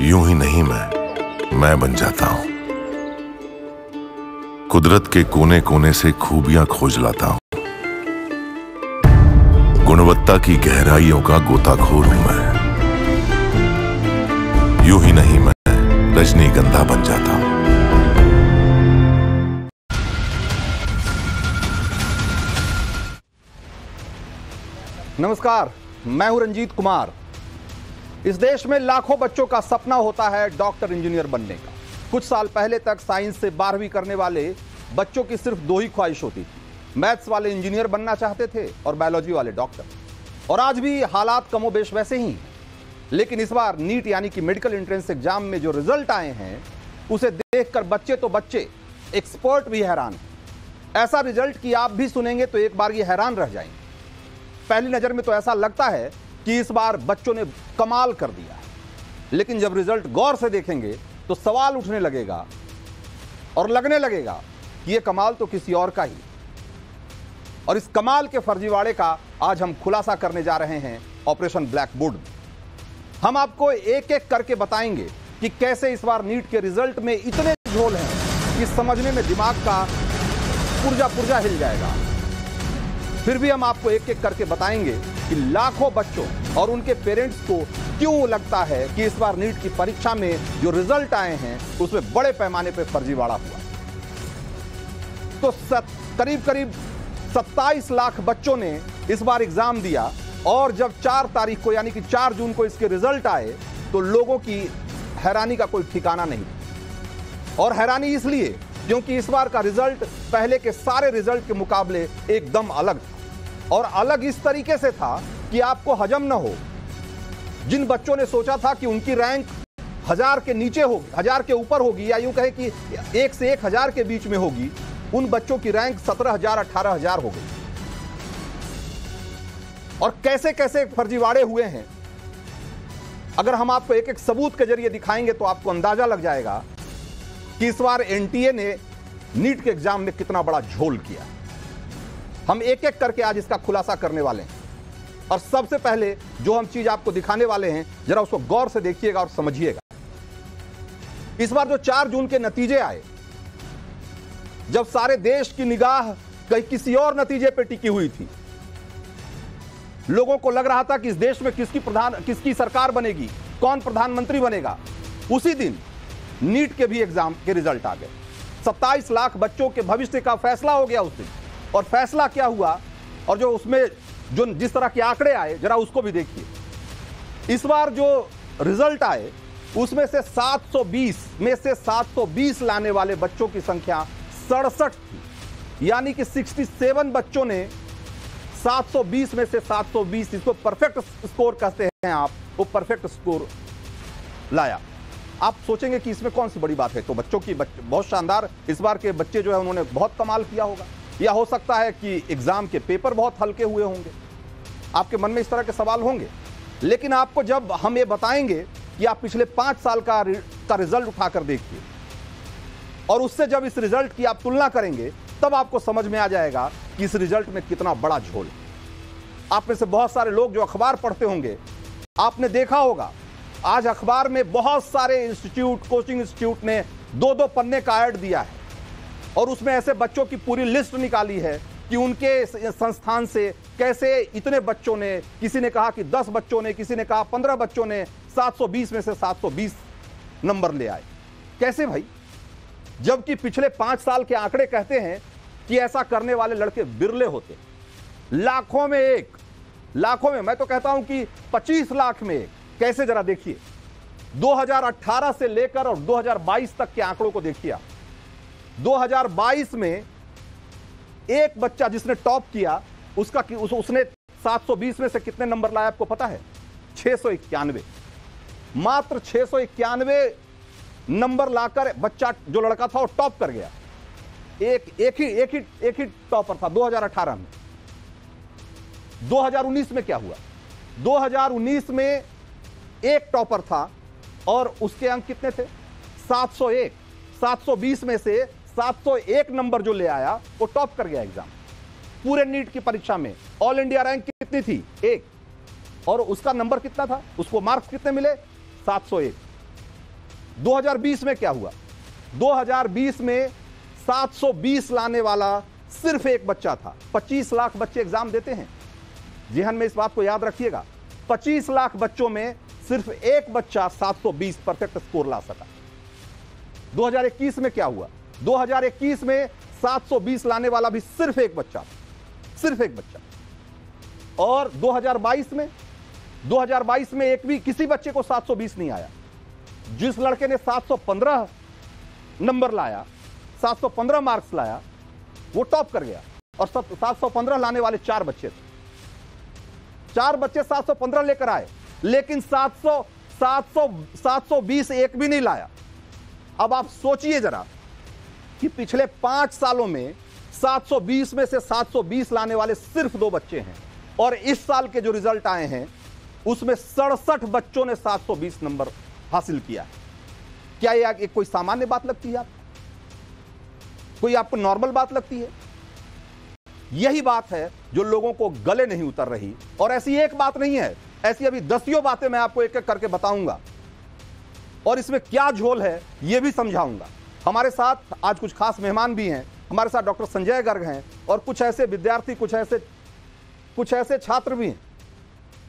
यूं ही नहीं मैं मैं बन जाता हूं कुदरत के कोने कोने से खूबियां खोज लाता हूं गुणवत्ता की गहराइयों का गोताखोर हूं मैं यूं ही नहीं मैं रजनीगंधा बन जाता हूं नमस्कार मैं हूं रंजीत कुमार इस देश में लाखों बच्चों का सपना होता है डॉक्टर इंजीनियर बनने का कुछ साल पहले तक साइंस से बारहवीं करने वाले बच्चों की सिर्फ दो ही ख्वाहिश होती थी मैथ्स वाले इंजीनियर बनना चाहते थे और बायोलॉजी वाले डॉक्टर और आज भी हालात कमोबेश वैसे ही हैं लेकिन इस बार नीट यानी कि मेडिकल एंट्रेंस एग्जाम में जो रिजल्ट आए हैं उसे देखकर बच्चे तो बच्चे एक्सपर्ट भी हैरान हैं ऐसा रिजल्ट कि आप भी सुनेंगे तो एक बार ये हैरान रह जाएंगे पहली नज़र में तो ऐसा लगता है कि इस बार बच्चों ने कमाल कर दिया लेकिन जब रिजल्ट गौर से देखेंगे तो सवाल उठने लगेगा और लगने लगेगा कि यह कमाल तो किसी और का ही और इस कमाल के फर्जीवाड़े का आज हम खुलासा करने जा रहे हैं ऑपरेशन ब्लैकबोर्ड में हम आपको एक एक करके बताएंगे कि कैसे इस बार नीट के रिजल्ट में इतने झोल हैं कि समझने में दिमाग का पुर्जा पुर्जा हिल जाएगा फिर भी हम आपको एक एक करके बताएंगे कि लाखों बच्चों और उनके पेरेंट्स को क्यों लगता है कि इस बार नीट की परीक्षा में जो रिजल्ट आए हैं उसमें बड़े पैमाने पर फर्जीवाड़ा हुआ तो करीब करीब 27 लाख बच्चों ने इस बार एग्जाम दिया और जब चार तारीख को यानी कि चार जून को इसके रिजल्ट आए तो लोगों की हैरानी का कोई ठिकाना नहीं और हैरानी इसलिए क्योंकि इस बार का रिजल्ट पहले के सारे रिजल्ट के मुकाबले एकदम अलग था और अलग इस तरीके से था कि आपको हजम न हो जिन बच्चों ने सोचा था कि उनकी रैंक हजार के नीचे होगी हजार के ऊपर होगी या यूं कहें कि एक से एक हजार के बीच में होगी उन बच्चों की रैंक सत्रह हजार अठारह हजार हो गई और कैसे कैसे फर्जीवाड़े हुए हैं अगर हम आपको एक एक सबूत के जरिए दिखाएंगे तो आपको अंदाजा लग जाएगा कि इस बार एनटीए ने नीट के एग्जाम में कितना बड़ा झोल किया हम एक एक करके आज इसका खुलासा करने वाले हैं और सबसे पहले जो हम चीज आपको दिखाने वाले हैं जरा उसको गौर से देखिएगा और समझिएगा इस बार जो चार जून के नतीजे आए जब सारे देश की निगाह कहीं किसी और नतीजे पर टिकी हुई थी लोगों को लग रहा था कि इस देश में किसकी प्रधान किसकी सरकार बनेगी कौन प्रधानमंत्री बनेगा उसी दिन नीट के भी एग्जाम के रिजल्ट आ गए सत्ताईस लाख बच्चों के भविष्य का फैसला हो गया उस दिन और फैसला क्या हुआ और जो उसमें जो जिस तरह के आंकड़े आए जरा उसको भी देखिए इस बार जो रिजल्ट आए उसमें से 720 में से 720 लाने वाले बच्चों की संख्या सड़सठ थी यानी कि 67 बच्चों ने 720 में से 720 इसको परफेक्ट स्कोर कहते हैं आप वो परफेक्ट स्कोर लाया आप सोचेंगे कि इसमें कौन सी बड़ी बात है तो बच्चों की बच्च, बहुत शानदार इस बार के बच्चे जो है उन्होंने बहुत कमाल किया होगा या हो सकता है कि एग्जाम के पेपर बहुत हल्के हुए होंगे आपके मन में इस तरह के सवाल होंगे लेकिन आपको जब हम ये बताएंगे कि आप पिछले पांच साल का का रिजल्ट उठाकर देखिए और उससे जब इस रिजल्ट की आप तुलना करेंगे तब आपको समझ में आ जाएगा कि इस रिजल्ट में कितना बड़ा झोल है आप में से बहुत सारे लोग जो अखबार पढ़ते होंगे आपने देखा होगा आज अखबार में बहुत सारे इंस्टीट्यूट कोचिंग इंस्टीट्यूट ने दो दो पन्ने का ऐड दिया है और उसमें ऐसे बच्चों की पूरी लिस्ट निकाली है कि उनके संस्थान से कैसे इतने बच्चों ने किसी ने कहा कि 10 बच्चों ने किसी ने कहा 15 बच्चों ने 720 में से 720 नंबर ले आए कैसे भाई जबकि पिछले पांच साल के आंकड़े कहते हैं कि ऐसा करने वाले लड़के बिरले होते लाखों में एक लाखों में मैं तो कहता हूं कि 25 लाख में एक कैसे जरा देखिए 2018 से लेकर और 2022 तक के आंकड़ों को देखिए आप 2022 में एक बच्चा जिसने टॉप किया उसका कि उस, उसने 720 में से कितने नंबर लाया आपको पता है छह मात्र छह नंबर लाकर बच्चा जो लड़का था वो टॉप कर गया एक एक ही एक ही एक ही टॉपर था 2018 में 2019 में क्या हुआ 2019 में एक टॉपर था और उसके अंक कितने थे 701 720 में से 701 नंबर जो ले आया वो टॉप कर गया एग्जाम पूरे नीट की परीक्षा में ऑल इंडिया रैंक कितनी थी एक और उसका नंबर कितना था उसको मार्क्स कितने मिले 701 2020 में क्या हुआ 2020 में 720 लाने वाला सिर्फ एक बच्चा था 25 लाख बच्चे एग्जाम देते हैं जेहन में इस बात को याद रखिएगा 25 लाख बच्चों में सिर्फ एक बच्चा 720 परफेक्ट स्कोर ला सका 2021 में क्या हुआ 2021 में 720 लाने वाला भी सिर्फ एक बच्चा सिर्फ एक बच्चा और 2022 में 2022 में एक भी किसी बच्चे को 720 नहीं आया जिस लड़के ने 715 नंबर लाया 715 मार्क्स लाया वो टॉप कर गया और 715 लाने वाले चार बच्चे थे चार बच्चे 715 लेकर आए लेकिन 700 700 720 एक भी नहीं लाया अब आप सोचिए जरा कि पिछले पांच सालों में 720 में से 720 लाने वाले सिर्फ दो बच्चे हैं और इस साल के जो रिजल्ट आए हैं उसमें सड़सठ बच्चों ने 720 नंबर हासिल किया है क्या ये कोई सामान्य बात लगती है आप कोई आपको नॉर्मल बात लगती है यही बात है जो लोगों को गले नहीं उतर रही और ऐसी एक बात नहीं है ऐसी अभी दसियों बातें मैं आपको एक एक करके बताऊंगा और इसमें क्या झोल है ये भी समझाऊंगा हमारे साथ आज कुछ खास मेहमान भी हैं हमारे साथ डॉक्टर संजय गर्ग हैं और कुछ ऐसे विद्यार्थी कुछ ऐसे कुछ ऐसे छात्र भी हैं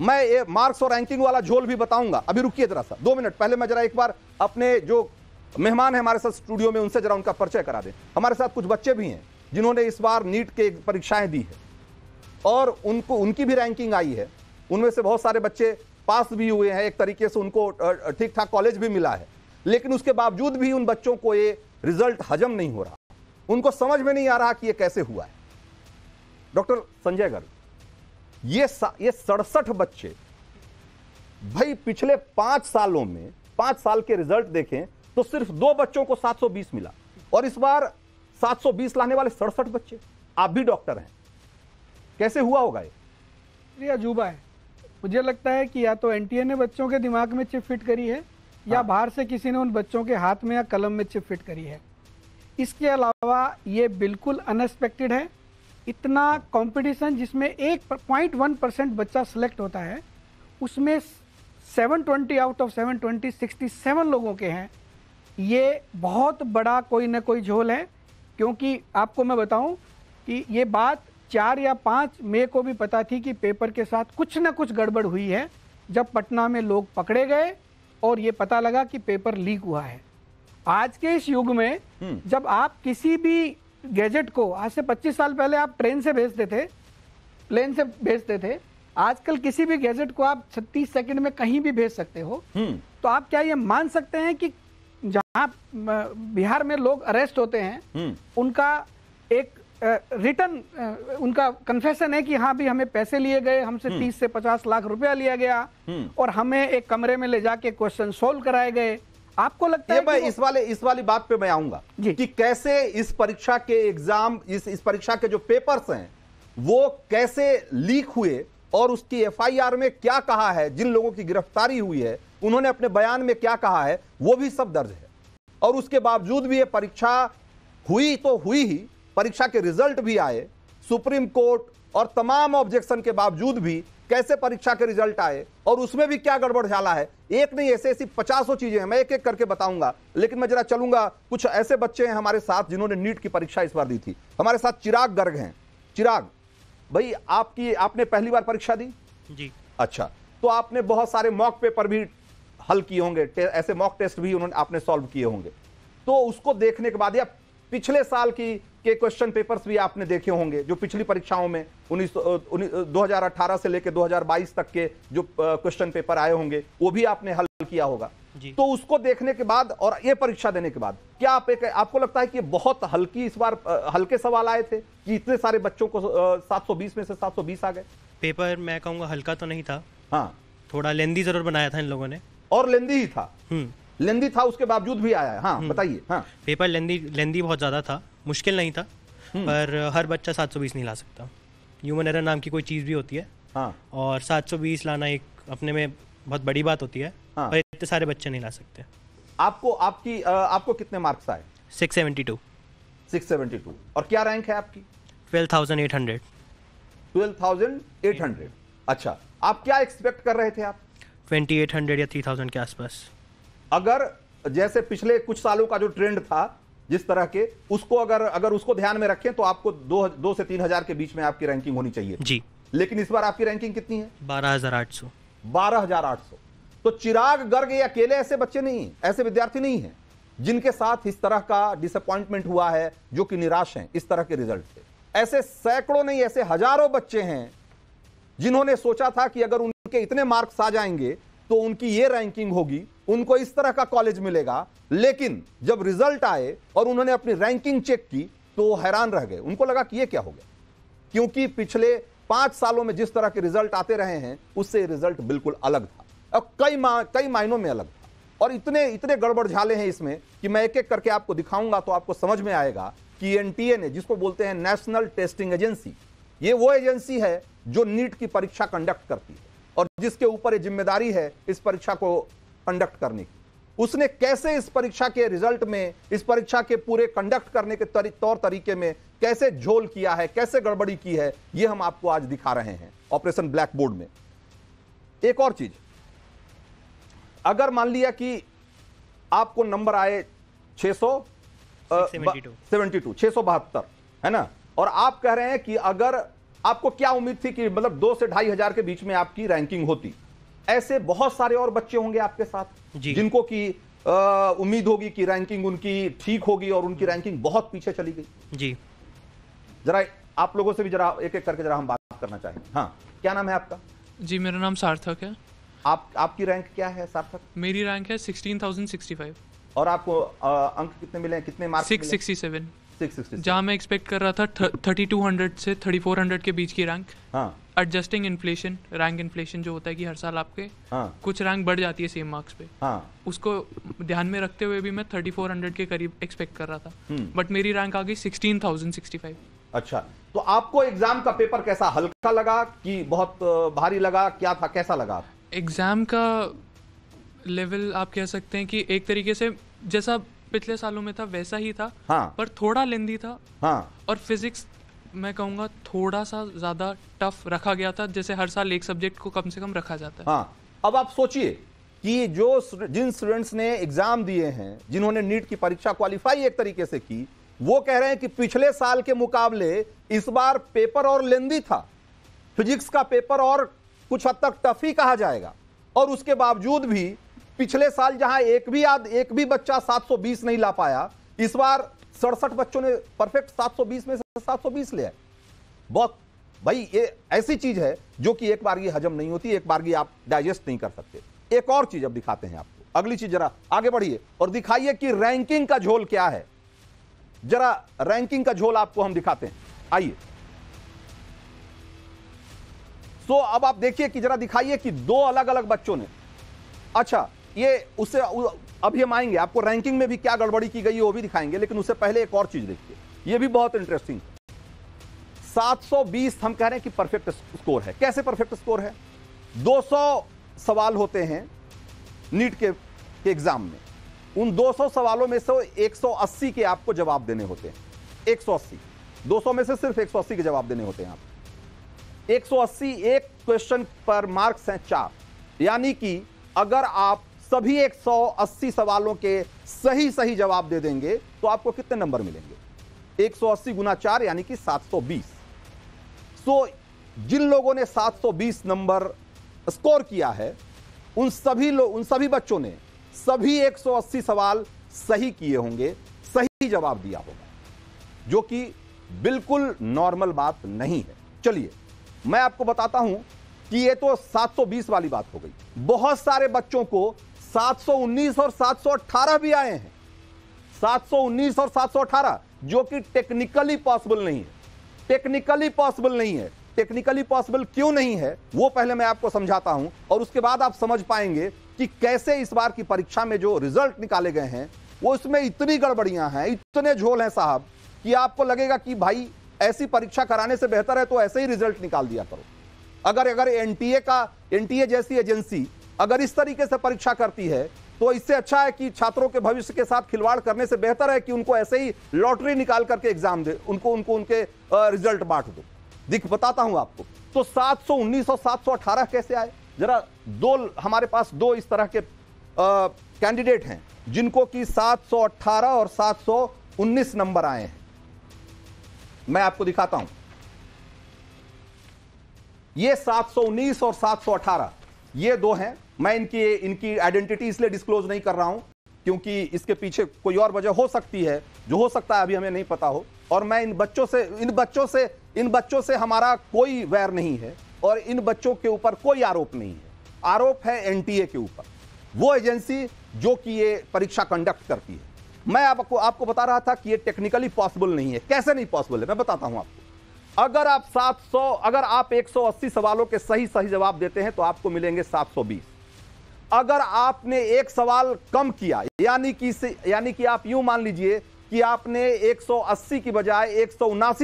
मैं ये मार्क्स और रैंकिंग वाला झोल भी बताऊंगा अभी रुकिए जरा सा दो मिनट पहले मैं जरा एक बार अपने जो मेहमान है हमारे साथ स्टूडियो में उनसे जरा उनका परिचय करा दें हमारे साथ कुछ बच्चे भी हैं जिन्होंने इस बार नीट के परीक्षाएं दी है और उनको उनकी भी रैंकिंग आई है उनमें से बहुत सारे बच्चे पास भी हुए हैं एक तरीके से उनको ठीक ठाक कॉलेज भी मिला है लेकिन उसके बावजूद भी उन बच्चों को ये रिजल्ट हजम नहीं हो रहा उनको समझ में नहीं आ रहा कि ये कैसे हुआ है डॉक्टर संजय गर्ग ये ये सड़सठ बच्चे भाई पिछले पांच सालों में पांच साल के रिजल्ट देखें तो सिर्फ दो बच्चों को 720 मिला और इस बार 720 लाने वाले सड़सठ बच्चे आप भी डॉक्टर हैं कैसे हुआ होगा ये अजूबा है मुझे लगता है कि या तो एन ने बच्चों के दिमाग में चिप फिट करी है या हाँ। बाहर से किसी ने उन बच्चों के हाथ में या कलम में चिप फिट करी है इसके अलावा ये बिल्कुल अनएक्सपेक्टेड है इतना कंपटीशन जिसमें एक पॉइंट वन परसेंट बच्चा सेलेक्ट होता है उसमें seven twenty out of seven twenty sixty seven लोगों के हैं ये बहुत बड़ा कोई ना कोई झोल है क्योंकि आपको मैं बताऊं कि ये बात चार या पाँच मई को भी पता थी कि पेपर के साथ कुछ ना कुछ गड़बड़ हुई है जब पटना में लोग पकड़े गए और ये पता लगा कि पेपर लीक हुआ है आज के इस युग में हम्म। जब आप किसी भी गैजेट को आज से 25 साल पहले आप ट्रेन से भेजते थे प्लेन से भेजते थे आजकल किसी भी गैजेट को आप 36 सेकंड में कहीं भी भेज सकते हो हम्म। तो आप क्या ये मान सकते हैं कि जहां बिहार में लोग अरेस्ट होते हैं हम्म। उनका एक रिटर्न उनका कन्फेशन है कि हाँ भी हमें पैसे लिए गए हमसे हम्म। तीस से पचास लाख रुपया लिया गया हम्म। और हमें एक कमरे में ले जाके क्वेश्चन सोल्व कराए गए आपको लगता है भाई इस वाले इस वाली बात पे मैं आऊंगा कि कैसे इस परीक्षा के एग्जाम इस इस परीक्षा के जो पेपर्स हैं वो कैसे लीक हुए और उसकी एफआईआर में क्या कहा है जिन लोगों की गिरफ्तारी हुई है उन्होंने अपने बयान में क्या कहा है वो भी सब दर्ज है और उसके बावजूद भी ये परीक्षा हुई तो हुई ही परीक्षा के रिजल्ट भी आए सुप्रीम कोर्ट और तमाम ऑब्जेक्शन के बावजूद भी कैसे परीक्षा के रिजल्ट आए और उसमें भी क्या गड़बड़ झाला है एक नहीं ऐसे ऐसी पचासों चीजें हैं मैं एक एक करके बताऊंगा लेकिन मैं जरा चलूंगा कुछ ऐसे बच्चे हैं हमारे साथ जिन्होंने नीट की परीक्षा इस बार दी थी हमारे साथ चिराग गर्ग हैं चिराग भाई आपकी आपने पहली बार परीक्षा दी जी अच्छा तो आपने बहुत सारे मॉक पेपर भी हल किए होंगे ऐसे मॉक टेस्ट भी उन्होंने आपने सॉल्व किए होंगे तो उसको देखने के बाद या पिछले साल की के क्वेश्चन पेपर्स भी आपने देखे होंगे जो पिछली परीक्षाओं में उन्नीस दो से लेकर 2022 तक के जो क्वेश्चन पेपर आए होंगे वो भी आपने हल किया होगा तो उसको देखने के बाद और ये परीक्षा देने के बाद क्या आप एक, आपको लगता है कि बहुत हल्की इस बार हल्के सवाल आए थे कि इतने सारे बच्चों को सात में से सात आ गए पेपर मैं कहूँगा हल्का तो नहीं था हाँ थोड़ा लेंदी जरूर बनाया था इन लोगों ने और लेंदी ही था हम्म। लेंदी था उसके बावजूद भी आया है हाँ हम्म। बताइए हाँ पेपर लेंदी लेंदी बहुत ज़्यादा था मुश्किल नहीं था हम्म। पर हर बच्चा 720 नहीं ला सकता ह्यूमन एरर नाम की कोई चीज़ भी होती है हाँ और 720 लाना एक अपने में बहुत बड़ी बात होती है हाँ। पर इतने सारे बच्चे नहीं ला सकते आपको आपकी आपको कितने मार्क्स आए सेवेंटी टू और क्या रैंक है आपकी twelve twelve thousand thousand eight hundred eight hundred अच्छा आप क्या एक्सपेक्ट कर रहे थे आप हंड्रेड या थाउजेंड के आसपास अगर जैसे पिछले कुछ सालों का जो ट्रेंड था जिस तरह के उसको अगर अगर उसको ध्यान में रखें तो आपको दो दो से तीन हजार के बीच में आपकी रैंकिंग होनी चाहिए जी लेकिन इस बार आपकी रैंकिंग कितनी है बारह हजार आठ सौ बारह हजार आठ सौ तो चिराग गर्ग या अकेले ऐसे बच्चे नहीं ऐसे विद्यार्थी नहीं है जिनके साथ इस तरह का डिसअपॉइंटमेंट हुआ है जो कि निराश है इस तरह के रिजल्ट से ऐसे सैकड़ों नहीं ऐसे हजारों बच्चे हैं जिन्होंने सोचा था कि अगर उनके इतने मार्क्स आ जाएंगे तो उनकी ये रैंकिंग होगी उनको इस तरह का कॉलेज मिलेगा लेकिन जब रिजल्ट आए और उन्होंने अपनी रैंकिंग चेक की तो हैरान रह गए उनको लगा कि ये क्या हो गया क्योंकि पिछले पांच सालों में जिस तरह के रिजल्ट आते रहे हैं उससे रिजल्ट बिल्कुल अलग था और कई मा, कई मायनों में अलग था और इतने इतने गड़बड़ झाले हैं इसमें कि मैं एक एक करके आपको दिखाऊंगा तो आपको समझ में आएगा कि एनटीए ने जिसको बोलते हैं नेशनल टेस्टिंग एजेंसी ये वो एजेंसी है जो नीट की परीक्षा कंडक्ट करती है और जिसके ऊपर ये जिम्मेदारी है इस परीक्षा को कंडक्ट करने की उसने कैसे इस परीक्षा के रिजल्ट में इस परीक्षा के पूरे कंडक्ट करने के तरी, तौर तरीके में कैसे झोल किया है कैसे गड़बड़ी की है यह हम आपको आज दिखा रहे हैं ऑपरेशन ब्लैक बोर्ड में एक और चीज अगर मान लिया कि आपको नंबर आए 600 सेवेंटी टू छह सौ बहत्तर है ना और आप कह रहे हैं कि अगर आपको क्या उम्मीद थी कि मतलब दो से ढाई हजार के बीच में आपकी रैंकिंग होती ऐसे बहुत सारे और बच्चे होंगे आपके साथ जिनको की उम्मीद होगी कि रैंकिंग उनकी ठीक होगी और उनकी रैंकिंग बहुत पीछे चली गई जी जरा आप लोगों से भी जरा एक एक करके जरा हम बात करना चाहेंगे हाँ क्या नाम है आपका जी मेरा नाम सार्थक है आप आपकी रैंक क्या है सार्थक मेरी रैंक है 16,065 और आपको आ, अंक कितने मिले कितने मार्क्स 667 जहाँ मैं एक्सपेक्ट कर रहा था थर्टी टू हंड्रेड से थर्टी फोर हंड्रेड के बीच की rank adjusting inflation rank inflation जो होता है कि हर साल आपके हाँ. कुछ रैंक बढ़ जाती है सेम मार्क्स पे हाँ. उसको ध्यान में रखते हुए भी मैं थर्टी फोर हंड्रेड के करीब एक्सपेक्ट कर रहा था बट हम्म। मेरी रैंक आ गई सिक्सटीन थाउजेंड सिक्सटी फाइव अच्छा तो आपको एग्जाम का पेपर कैसा हल्का लगा कि बहुत भारी लगा क्या था कैसा लगा एग्जाम का लेवल आप कह सकते हैं कि एक तरीके से जैसा पिछले सालों में था वैसा ही था हाँ पर थोड़ा लेंदी था हाँ और फिजिक्स मैं कहूंगा थोड़ा सा ज़्यादा टफ रखा गया था जैसे हर साल एक सब्जेक्ट को कम से कम रखा जाता है हाँ अब आप सोचिए कि जो जिन स्टूडेंट्स ने एग्ज़ाम दिए हैं जिन्होंने नीट की परीक्षा क्वालिफाई एक तरीके से की वो कह रहे हैं कि पिछले साल के मुकाबले इस बार पेपर और लेंदी था फिजिक्स का पेपर और कुछ हद तक टफ ही कहा जाएगा और उसके बावजूद भी पिछले साल जहां एक भी आद, एक भी बच्चा 720 नहीं ला पाया इस बार सड़सठ बच्चों ने परफेक्ट 720 में से 720 ले बहुत भाई ये ऐसी चीज है जो कि एक बार की हजम नहीं होती एक बार की आप डाइजेस्ट नहीं कर सकते एक और चीज अब दिखाते हैं आपको अगली चीज जरा आगे बढ़िए और दिखाइए कि रैंकिंग का झोल क्या है जरा रैंकिंग का झोल आपको हम दिखाते हैं आइए तो अब आप देखिए कि जरा दिखाइए कि दो अलग अलग बच्चों ने अच्छा ये उससे अब हम आएंगे आपको रैंकिंग में भी क्या गड़बड़ी की गई है वो भी दिखाएंगे लेकिन उससे पहले एक और चीज देखिए ये भी बहुत इंटरेस्टिंग 720 हम कह रहे हैं कि परफेक्ट स्कोर है कैसे परफेक्ट स्कोर है 200 सवाल होते हैं नीट के एग्जाम में उन 200 सवालों में से 180 के आपको जवाब देने होते हैं 180 200 में से सिर्फ 180 के जवाब देने होते हैं आप 180 एक क्वेश्चन पर मार्क्स हैं चार यानी कि अगर आप सभी 180 सवालों के सही सही जवाब दे देंगे तो आपको कितने नंबर मिलेंगे 180 गुना चार यानी कि 720 सो so, जिन लोगों ने 720 नंबर स्कोर किया है उन सभी लोग उन सभी बच्चों ने सभी 180 सवाल सही किए होंगे सही जवाब दिया होगा जो कि बिल्कुल नॉर्मल बात नहीं है चलिए मैं आपको बताता हूं कि ये तो 720 वाली बात हो गई बहुत सारे बच्चों को 719 और 718 भी आए हैं 719 और 718 जो कि टेक्निकली पॉसिबल नहीं है टेक्निकली पॉसिबल नहीं है टेक्निकली पॉसिबल क्यों नहीं है वो पहले मैं आपको समझाता हूं और उसके बाद आप समझ पाएंगे कि कैसे इस बार की परीक्षा में जो रिजल्ट निकाले गए हैं वो इसमें इतनी गड़बड़ियां हैं इतने झोल हैं साहब कि आपको लगेगा कि भाई ऐसी परीक्षा कराने से बेहतर है तो ऐसे ही रिजल्ट निकाल दिया करो अगर अगर एनटीए का एनटीए जैसी एजेंसी अगर इस तरीके से परीक्षा करती है तो इससे अच्छा है कि छात्रों के भविष्य के साथ खिलवाड़ करने से बेहतर है कि उनको ऐसे ही लॉटरी निकाल करके एग्जाम दे उनको उनको उनके रिजल्ट बांट दो दिख बताता हूं आपको तो 700 1900 718 कैसे आए जरा दो हमारे पास दो इस तरह के कैंडिडेट हैं जिनको कि 718 और 719 नंबर आए हैं मैं आपको दिखाता हूं ये 719 और 718 ये दो हैं मैं इनकी इनकी आइडेंटिटी इसलिए डिस्क्लोज नहीं कर रहा हूं क्योंकि इसके पीछे कोई और वजह हो सकती है जो हो सकता है अभी हमें नहीं पता हो और मैं इन बच्चों से इन बच्चों से इन बच्चों से हमारा कोई वैर नहीं है और इन बच्चों के ऊपर कोई आरोप नहीं है आरोप है एनटीए के ऊपर वो एजेंसी जो कि ये परीक्षा कंडक्ट करती है मैं आपको आपको बता रहा था कि ये टेक्निकली पॉसिबल नहीं है कैसे नहीं पॉसिबल है मैं बताता हूं आपको अगर आप 700 अगर आप 180 सवालों के सही सही जवाब देते हैं तो आपको मिलेंगे 720 अगर आपने एक सवाल कम किया यानी कि यानी कि आप यूं मान लीजिए कि आपने 180 की बजाय एक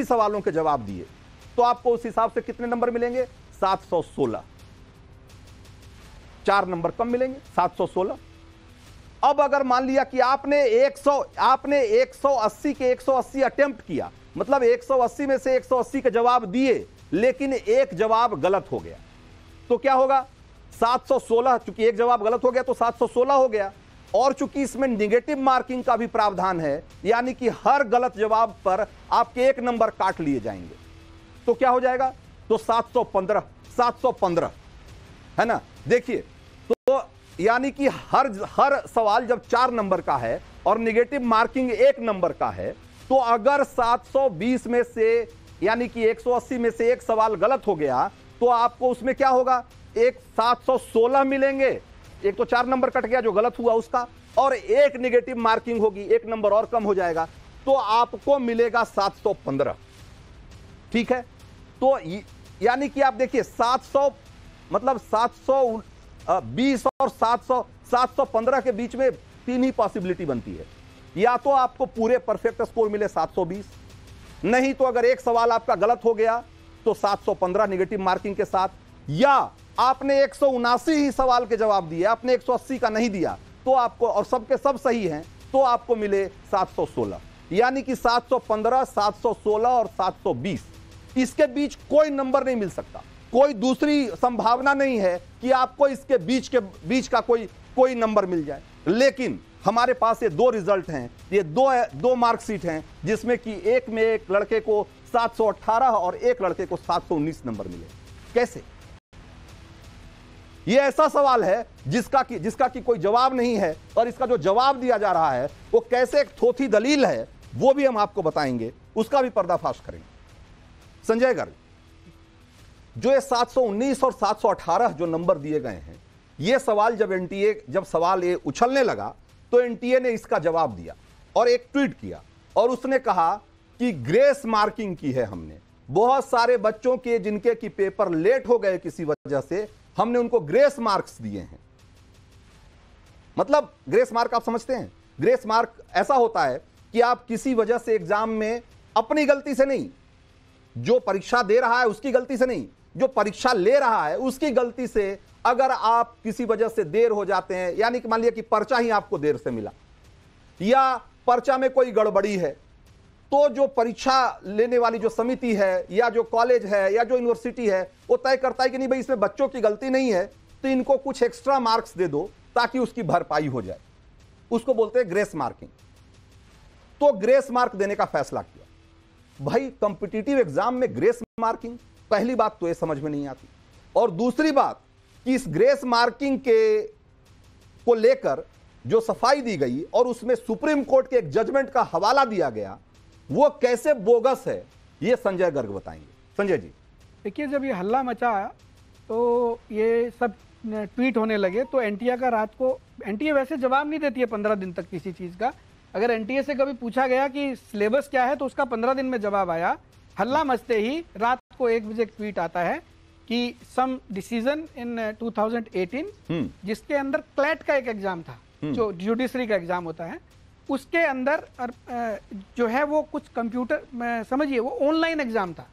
सवालों के जवाब दिए तो आपको उस हिसाब से कितने नंबर मिलेंगे 716 चार नंबर कम मिलेंगे 716 अब अगर मान लिया कि आपने 100 आपने 180 के 180 अटेम्प्ट किया मतलब 180 में से 180 के जवाब दिए लेकिन एक जवाब गलत हो गया तो क्या होगा 716 चूंकि एक जवाब गलत हो गया तो 716 हो गया और चूंकि इसमें निगेटिव मार्किंग का भी प्रावधान है यानी कि हर गलत जवाब पर आपके एक नंबर काट लिए जाएंगे तो क्या हो जाएगा तो 715 715 है ना देखिए तो यानी कि हर हर सवाल जब चार नंबर का है और निगेटिव मार्किंग एक नंबर का है तो अगर 720 में से यानी कि 180 में से एक सवाल गलत हो गया तो आपको उसमें क्या होगा एक 716 मिलेंगे एक तो चार नंबर कट गया जो गलत हुआ उसका और एक निगेटिव मार्किंग होगी एक नंबर और कम हो जाएगा तो आपको मिलेगा 715 ठीक है तो यानी कि आप देखिए 700 मतलब 720 और 700 715 के बीच में तीन ही पॉसिबिलिटी बनती है या तो आपको पूरे परफेक्ट स्कोर मिले 720 नहीं तो अगर एक सवाल आपका गलत हो गया तो 715 निगेटिव मार्किंग के साथ या आपने एक ही सवाल के जवाब दिए आपने एक का नहीं दिया तो आपको और सबके सब सही हैं तो आपको मिले 716 यानी कि 715 716 और 720 इसके बीच कोई नंबर नहीं मिल सकता कोई दूसरी संभावना नहीं है कि आपको इसके बीच के बीच का कोई कोई नंबर मिल जाए लेकिन हमारे पास ये दो रिजल्ट हैं ये दो दो मार्कशीट हैं जिसमें कि एक में एक लड़के को 718 और एक लड़के को 719 नंबर मिले कैसे ये ऐसा सवाल है जिसका कि जिसका कि कोई जवाब नहीं है और इसका जो जवाब दिया जा रहा है वो कैसे एक थोथी दलील है वो भी हम आपको बताएंगे उसका भी पर्दाफाश करेंगे संजय गर्ग जो ये 719 और 718 जो नंबर दिए गए हैं ये सवाल जब एनटीए जब सवाल ये उछलने लगा तो एनटीए ने इसका जवाब दिया और एक ट्वीट किया और उसने कहा कि ग्रेस मार्किंग की है हमने बहुत सारे बच्चों के जिनके की पेपर लेट हो गए किसी वजह से हमने उनको ग्रेस मार्क्स दिए हैं मतलब ग्रेस मार्क आप समझते हैं ग्रेस मार्क ऐसा होता है कि आप किसी वजह से एग्जाम में अपनी गलती से नहीं जो परीक्षा दे रहा है उसकी गलती से नहीं जो परीक्षा ले रहा है उसकी गलती से अगर आप किसी वजह से देर हो जाते हैं यानी कि मान लिया कि पर्चा ही आपको देर से मिला या पर्चा में कोई गड़बड़ी है तो जो परीक्षा लेने वाली जो समिति है या जो कॉलेज है या जो यूनिवर्सिटी है वो तय करता है कि नहीं भाई इसमें बच्चों की गलती नहीं है तो इनको कुछ एक्स्ट्रा मार्क्स दे दो ताकि उसकी भरपाई हो जाए उसको बोलते हैं ग्रेस मार्किंग तो ग्रेस मार्क देने का फैसला किया भाई कंपिटिटिव एग्जाम में ग्रेस मार्किंग पहली बात तो ये समझ में नहीं आती और दूसरी बात कि इस ग्रेस मार्किंग के को लेकर जो सफाई दी गई और उसमें सुप्रीम कोर्ट के एक जजमेंट का हवाला दिया गया वो कैसे बोगस है ये संजय गर्ग बताएंगे संजय जी देखिए जब ये हल्ला मचा तो ये सब ट्वीट होने लगे तो एनटीए का रात को एनटीए वैसे जवाब नहीं देती है पंद्रह दिन तक किसी चीज़ का अगर एनटीए से कभी पूछा गया कि सिलेबस क्या है तो उसका पंद्रह दिन में जवाब आया हल्ला मचते ही रात को एक बजे ट्वीट आता है कि सम डिसीजन इन 2018 हम्म। जिसके अंदर क्लैट का एक एग्जाम था हम्म। जो जुडिशरी का एग्जाम होता है उसके अंदर जो है वो कुछ कंप्यूटर समझिए वो ऑनलाइन एग्ज़ाम था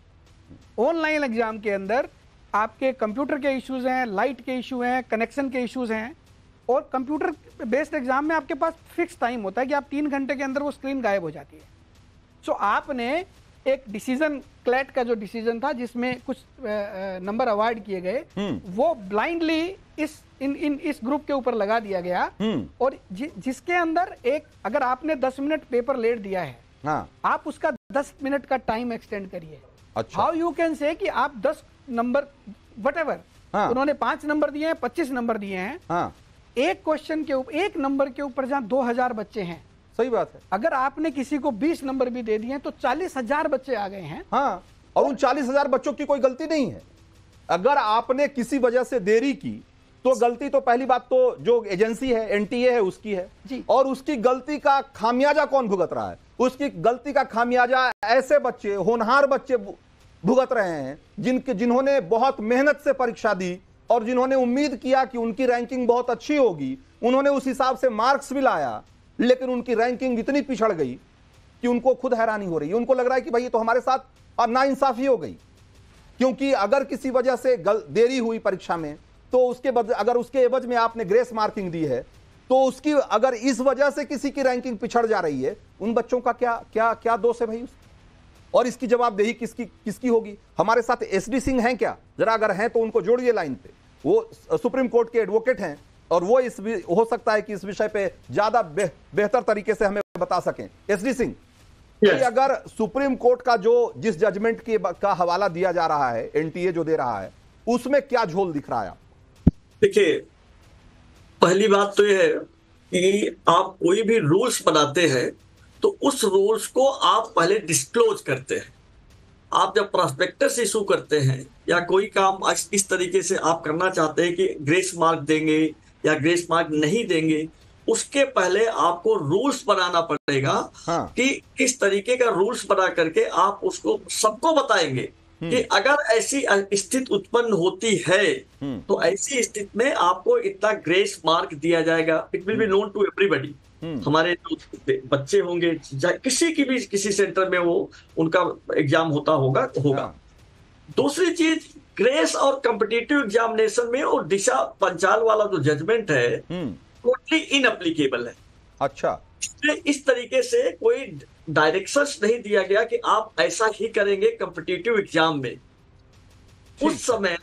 ऑनलाइन एग्ज़ाम के अंदर आपके कंप्यूटर के इश्यूज हैं लाइट के इशू हैं कनेक्शन के इश्यूज हैं और कंप्यूटर बेस्ड एग्ज़ाम में आपके पास फिक्स टाइम होता है कि आप तीन घंटे के अंदर वो स्क्रीन गायब हो जाती है सो so, आपने एक डिसीजन क्लैट का जो डिसीजन था जिसमें कुछ नंबर अवॉर्ड किए गए हम्म। वो ब्लाइंडली इस इन इन इस ग्रुप के ऊपर लगा दिया गया हम्म। और जि, जिसके अंदर एक अगर आपने दस मिनट पेपर लेट दिया है हाँ। आप उसका दस मिनट का टाइम एक्सटेंड करिए हाउ यू कैन से कि आप दस नंबर वट एवर हाँ। उन्होंने पांच नंबर दिए हैं पच्चीस नंबर दिए हैं हाँ। एक क्वेश्चन के ऊपर एक नंबर के ऊपर जहाँ दो हजार बच्चे हैं सही बात है अगर आपने किसी को बीस नंबर भी दे दिए तो चालीस हजार बच्चे आ गए हैं हाँ और उन चालीस हजार बच्चों की कोई गलती नहीं है अगर आपने किसी वजह से देरी की तो गलती तो पहली बात तो जो एजेंसी है एनटीए है उसकी है और उसकी गलती का खामियाजा कौन भुगत रहा है उसकी गलती का खामियाजा ऐसे बच्चे होनहार बच्चे भुगत रहे हैं जिनके जिन्होंने बहुत मेहनत से परीक्षा दी और जिन्होंने उम्मीद किया कि उनकी रैंकिंग बहुत अच्छी होगी उन्होंने उस हिसाब से मार्क्स भी लाया लेकिन उनकी रैंकिंग इतनी पिछड़ गई कि उनको खुद हैरानी हो रही है उनको लग रहा है कि भाई ये तो हमारे साथ और इंसाफी हो गई क्योंकि अगर किसी वजह से गल, देरी हुई परीक्षा में तो उसके अगर उसके एवज में आपने ग्रेस मार्किंग दी है तो उसकी अगर इस वजह से किसी की रैंकिंग पिछड़ जा रही है उन बच्चों का क्या क्या क्या दोष है भाई और इसकी जवाबदेही किसकी किसकी होगी हमारे साथ एस डी सिंह हैं क्या जरा अगर हैं तो उनको जोड़िए लाइन पे वो सुप्रीम कोर्ट के एडवोकेट हैं और वो इस हो सकता है कि इस विषय पे ज्यादा बे, बेहतर तरीके से हमें बता सकें एस डी सिंह yes. अगर सुप्रीम कोर्ट का जो जिस जजमेंट के का हवाला दिया जा रहा है एनटीए जो दे रहा है उसमें क्या झोल दिख रहा है देखिए पहली बात तो यह है कि आप कोई भी रूल्स बनाते हैं तो उस रूल्स को आप पहले डिस्क्लोज करते हैं आप जब प्रॉस्पेक्टस इशू करते हैं या कोई काम इस तरीके से आप करना चाहते हैं कि ग्रेस मार्क देंगे या ग्रेस मार्क नहीं देंगे उसके पहले आपको रूल्स बनाना पड़ेगा हाँ। कि किस तरीके का रूल्स बना करके आप उसको सबको बताएंगे कि हम्म। अगर ऐसी स्थिति उत्पन्न होती है हम्म। तो ऐसी स्थिति में आपको इतना ग्रेस मार्क दिया जाएगा it will be known to everybody हमारे जो बच्चे होंगे किसी की भी किसी सेंटर में वो उनका एग्जाम होता होगा होगा हाँ। दूसरी चीज ग्रेस और कम्पिटेटिव एग्जामिनेशन में और दिशा पंचाल वाला जो जजमेंट है टोटली हम्म। इनअप्लीकेबल है अच्छा इस तरीके से कोई डायरेक्शंस नहीं दिया गया कि आप ऐसा ही करेंगे कॉम्पिटिटिव एग्जाम में उस समय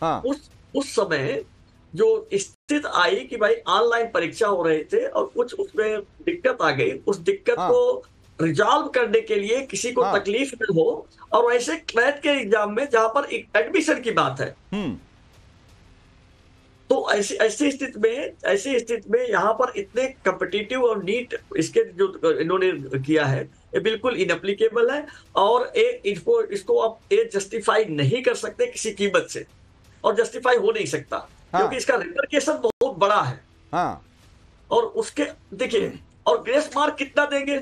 हाँ। उस उस समय जो स्थित आई कि भाई ऑनलाइन परीक्षा हो रहे थे और कुछ उसमें दिक्कत आ गई उस दिक्कत हाँ। को रिजॉल्व करने के लिए किसी को हाँ। तकलीफ न हो और ऐसे क्लैथ के एग्जाम में जहां पर एडमिशन की बात है हम्म। तो ऐसी ऐसी स्थिति में ऐसी स्थिति में यहाँ पर इतने कम्पिटिटिव और नीट इसके जो इन्होंने किया है ये बिल्कुल इनअप्लीकेबल है और ये इसको इसको आप ये जस्टिफाई नहीं कर सकते किसी कीमत से और जस्टिफाई हो नहीं सकता हाँ। क्योंकि इसका रिप्लिकेशन बहुत बड़ा है हाँ। और उसके देखिए और ग्रेस मार्क कितना देंगे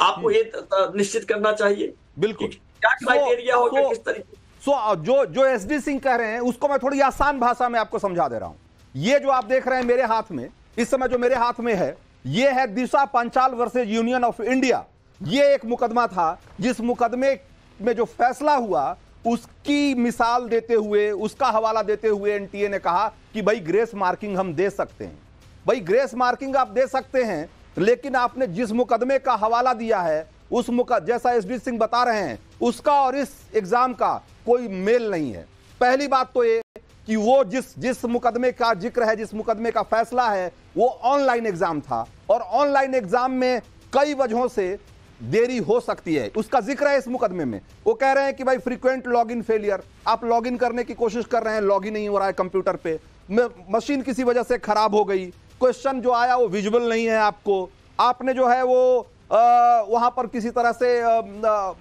आपको हम्म। ये निश्चित करना चाहिए बिल्कुल क्या क्राइटेरिया होगा किस तरीके सो जो जो एस डी सिंह कह रहे हैं उसको मैं थोड़ी आसान भाषा में आपको समझा दे रहा हूं ये जो आप देख रहे हैं मेरे हाथ में इस समय जो मेरे हाथ में है ये है Disha Panchal versus Union of India ये एक मुकदमा था जिस मुकदमे में जो फैसला हुआ उसकी मिसाल देते हुए उसका हवाला देते हुए एनटीए ने कहा कि भाई ग्रेस मार्किंग हम दे सकते हैं भाई ग्रेस मार्किंग आप दे सकते हैं लेकिन आपने जिस मुकदमे का हवाला दिया है उस मुका जैसा एस सिंह बता रहे हैं उसका और इस एग्जाम का कोई मेल नहीं है पहली बात तो ये कि वो जिस जिस मुकदमे का जिक्र है जिस मुकदमे का फैसला है वो ऑनलाइन एग्जाम था और ऑनलाइन एग्जाम में कई वजहों से देरी हो सकती है उसका जिक्र है इस मुकदमे में वो कह रहे हैं कि भाई फ्रीक्वेंट लॉगिन फेलियर आप लॉगिन करने की कोशिश कर रहे हैं लॉगिन नहीं हो रहा है कंप्यूटर पे मशीन किसी वजह से खराब हो गई क्वेश्चन जो आया वो विजुअल नहीं है आपको आपने जो है वो वहां पर किसी तरह से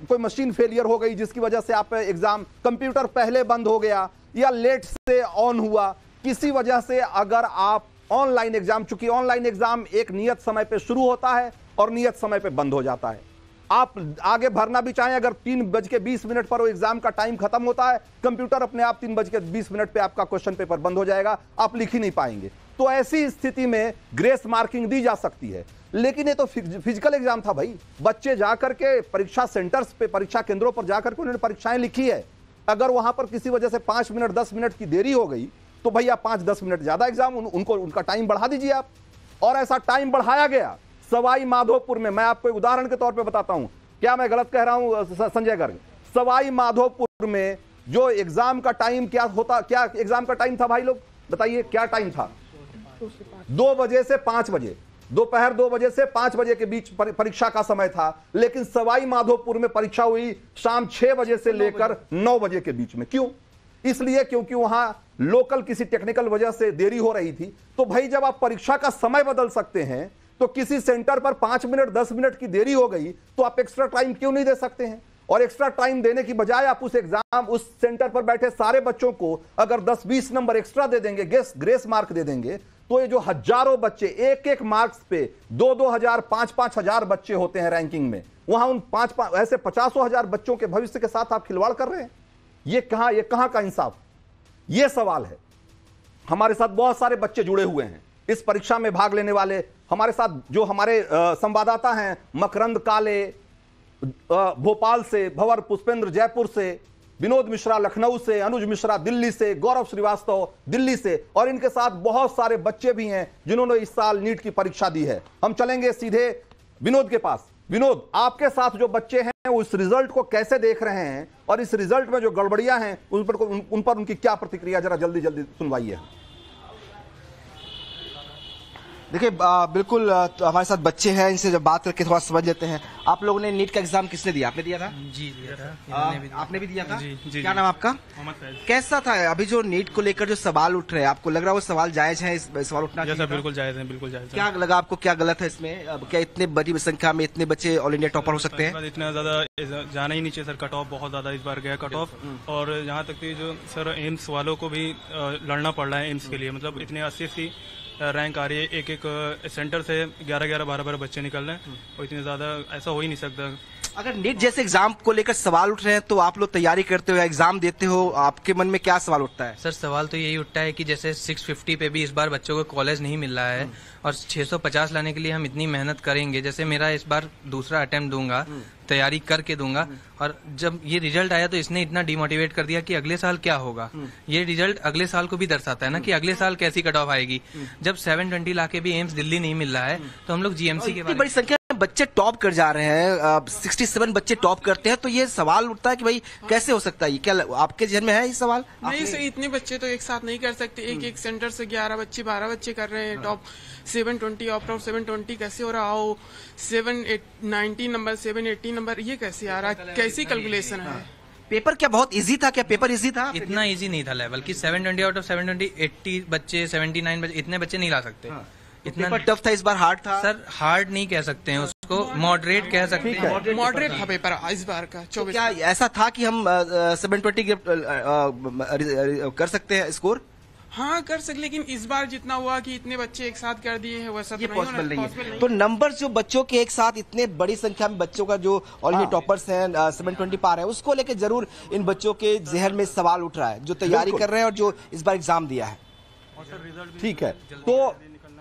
कोई मशीन फेलियर हो गई जिसकी वजह से आप एग्जाम कंप्यूटर पहले बंद हो गया या लेट से ऑन हुआ किसी वजह से अगर आप ऑनलाइन एग्जाम चूंकि ऑनलाइन एग्जाम एक नियत समय पर शुरू होता है और नियत समय पर बंद हो जाता है आप आगे भरना भी चाहें अगर तीन बज के बीस मिनट पर वो एग्जाम का टाइम खत्म होता है कंप्यूटर अपने आप तीन बज के बीस मिनट पे आपका क्वेश्चन पेपर बंद हो जाएगा आप लिख ही नहीं पाएंगे तो ऐसी स्थिति में ग्रेस मार्किंग दी जा सकती है लेकिन ये तो फिजिकल एग्जाम था भाई बच्चे जा करके परीक्षा सेंटर्स पे परीक्षा केंद्रों पर जाकर के उन्होंने परीक्षाएं लिखी है अगर वहां पर किसी वजह से पांच मिनट दस मिनट की देरी हो गई तो भैया पांच दस मिनट ज्यादा एग्जाम उन, उनको उनका टाइम बढ़ा दीजिए आप और ऐसा टाइम बढ़ाया गया सवाई माधोपुर में मैं आपको उदाहरण के तौर पर बताता हूं क्या मैं गलत कह रहा हूं संजय गर्ग सवाई माधोपुर में जो एग्जाम का टाइम क्या होता क्या एग्जाम का टाइम था भाई लोग बताइए क्या टाइम था दो बजे से पांच बजे दोपहर दो बजे से पांच बजे के बीच परीक्षा का समय था लेकिन सवाई माधोपुर में परीक्षा हुई शाम छह बजे से लेकर नौ बजे के बीच में क्यों इसलिए क्योंकि वहां लोकल किसी टेक्निकल वजह से देरी हो रही थी तो भाई जब आप परीक्षा का समय बदल सकते हैं तो किसी सेंटर पर पांच मिनट दस मिनट की देरी हो गई तो आप एक्स्ट्रा टाइम क्यों नहीं दे सकते हैं और एक्स्ट्रा टाइम देने की बजाय आप उस एग्जाम उस सेंटर पर बैठे सारे बच्चों को अगर 10-20 नंबर एक्स्ट्रा दे देंगे ग्रेस मार्क दे देंगे तो ये जो हजारों बच्चे एक एक मार्क्स पे दो दो हजार पांच पांच हजार बच्चे होते हैं रैंकिंग में वहां उन पांच पांच ऐसे पचासों हजार बच्चों के भविष्य के साथ आप खिलवाड़ कर रहे हैं ये कहां ये कहां का इंसाफ ये सवाल है हमारे साथ बहुत सारे बच्चे जुड़े हुए हैं इस परीक्षा में भाग लेने वाले हमारे साथ जो हमारे संवाददाता हैं मकरंद काले भोपाल से भवर पुष्पेंद्र जयपुर से विनोद मिश्रा लखनऊ से अनुज मिश्रा दिल्ली से गौरव श्रीवास्तव दिल्ली से और इनके साथ बहुत सारे बच्चे भी हैं जिन्होंने इस साल नीट की परीक्षा दी है हम चलेंगे सीधे विनोद के पास विनोद आपके साथ जो बच्चे हैं वो इस रिजल्ट को कैसे देख रहे हैं और इस रिजल्ट में जो गड़बड़ियां हैं उन पर उन पर उनकी क्या प्रतिक्रिया जरा जल्दी जल्दी सुनवाइए देखिए बिल्कुल तो हमारे साथ बच्चे हैं इनसे जब बात करके थोड़ा समझ लेते हैं आप लोगों ने नीट का एग्जाम किसने दिया आपने दिया था जी दिया था आ, भी दिया। आपने भी दिया था जी, जी, क्या नाम आपका कैसा था अभी जो नीट को लेकर जो सवाल उठ रहे हैं आपको लग रहा है वो सवाल जायज है सवाल उठना बिल्कुल जायज है बिल्कुल जायज क्या लगा आपको क्या गलत है इसमें क्या इतने बड़ी संख्या में इतने बच्चे ऑल इंडिया टॉपर हो सकते हैं इतना ज्यादा जाना ही नहीं चाहिए सर कट ऑफ बहुत ज्यादा इस बार गया कट ऑफ हम्म। और यहाँ तक की जो सर एम्स वालों को भी लड़ना पड़ रहा है एम्स हम्म। के लिए मतलब इतने अस्सी अस्सी रैंक आ रही है एक एक सेंटर से ग्यारह ग्यारह बारह बारह बच्चे निकल रहे हैं हम्म। और इतने ज़्यादा ऐसा हो ही नहीं सकता अगर नेट जैसे एग्जाम को लेकर सवाल उठ रहे हैं तो आप लोग तैयारी करते हो एग्जाम देते हो आपके मन में क्या सवाल उठता है सर सवाल तो यही उठता है कि जैसे 650 पे भी इस बार बच्चों को कॉलेज नहीं मिल रहा है हम्म। और 650 लाने के लिए हम इतनी मेहनत करेंगे जैसे मेरा इस बार दूसरा अटेम्प्ट दूंगा हम्म। तैयारी करके दूंगा हम्म। और जब ये रिजल्ट आया तो इसने इतना डिमोटिवेट कर दिया कि अगले साल क्या होगा हम्म। ये रिजल्ट अगले साल को भी दर्शाता है ना हम्म। कि अगले साल कैसी कट ऑफ आएगी जब सेवन ट्वेंटी लाख के भी एम्स दिल्ली नहीं मिल रहा है तो हम लोग जीएमसी के बड़ी संख्या बच्चे टॉप कर जा रहे हैं सिक्सटी सेवन बच्चे टॉप करते हैं तो ये सवाल उठता है कि भाई कैसे हो सकता है ये क्या आपके जहन में है ये सवाल नहीं सर इतने बच्चे तो एक साथ नहीं कर सकते एक हम्म। एक सेंटर से ग्यारह बच्चे बारह बच्चे कर रहे हैं top seven twenty of top seven twenty कैसे हो रहा हो seven ninety number seven eighty number ये कैसे आ रहा है कैसी कैलकुलेशन है पेपर हाँ। क्या बहुत इजी था क्या पेपर इजी था इतना इजी नहीं था लेवल की seven twenty out of seven twenty eighty बच्चे सेवेंटी नाइन बच्चे इतने बच्चे नहीं ला सकते हाँ। इतना टफ था इस बार हार्ड था सर हार्ड नहीं कह सकते हैं उसको मॉडरेट कह सकते हैं मॉडरेट था पेपर इस बार का तो चौबीस क्या ऐसा था कि हम सेवन ट्वेंटी कर सकते हैं स्कोर हाँ कर सकते लेकिन इस बार जितना हुआ कि इतने बच्चे एक साथ कर दिए हैं वैसा नहीं, पॉसिबल नहीं, नहीं है तो नंबर्स जो बच्चों के एक साथ इतने बड़ी संख्या में बच्चों का जो ऑलरेडी टॉपर्स हाँ। हैं सेवन ट्वेंटी पार है उसको लेकर जरूर इन बच्चों के जहर में सवाल उठ रहा है जो तैयारी कर रहे हैं और जो इस बार एग्जाम दिया है ठीक है तो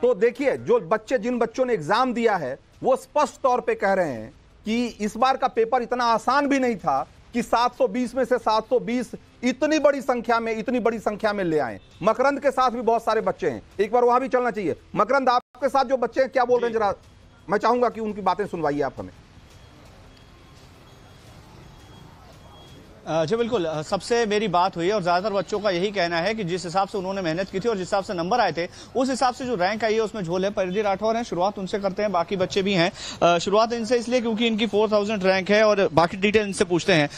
तो देखिए जो बच्चे जिन बच्चों ने एग्जाम दिया है वो स्पष्ट तौर पे कह रहे हैं कि इस बार का पेपर इतना आसान भी नहीं था कि 720 में से 720 इतनी बड़ी संख्या में इतनी बड़ी संख्या में ले आए मकरंद के साथ भी बहुत सारे बच्चे हैं एक बार वहां भी चलना चाहिए मकरंद आपके साथ जो बच्चे हैं क्या बोल रहे हैं जरा मैं चाहूंगा कि उनकी बातें सुनवाइए आप हमें जी बिल्कुल सबसे मेरी बात हुई और ज़्यादातर बच्चों का यही कहना है कि जिस हिसाब से उन्होंने मेहनत की थी और जिस हिसाब से नंबर आए थे उस हिसाब से जो रैंक आई है उसमें झोल है परिधि राठौर हैं शुरुआत उनसे करते हैं बाकी बच्चे भी हैं शुरुआत इनसे इसलिए क्योंकि इनकी फोर थाउजेंड रैंक है और बाकी डिटेल इनसे पूछते हैं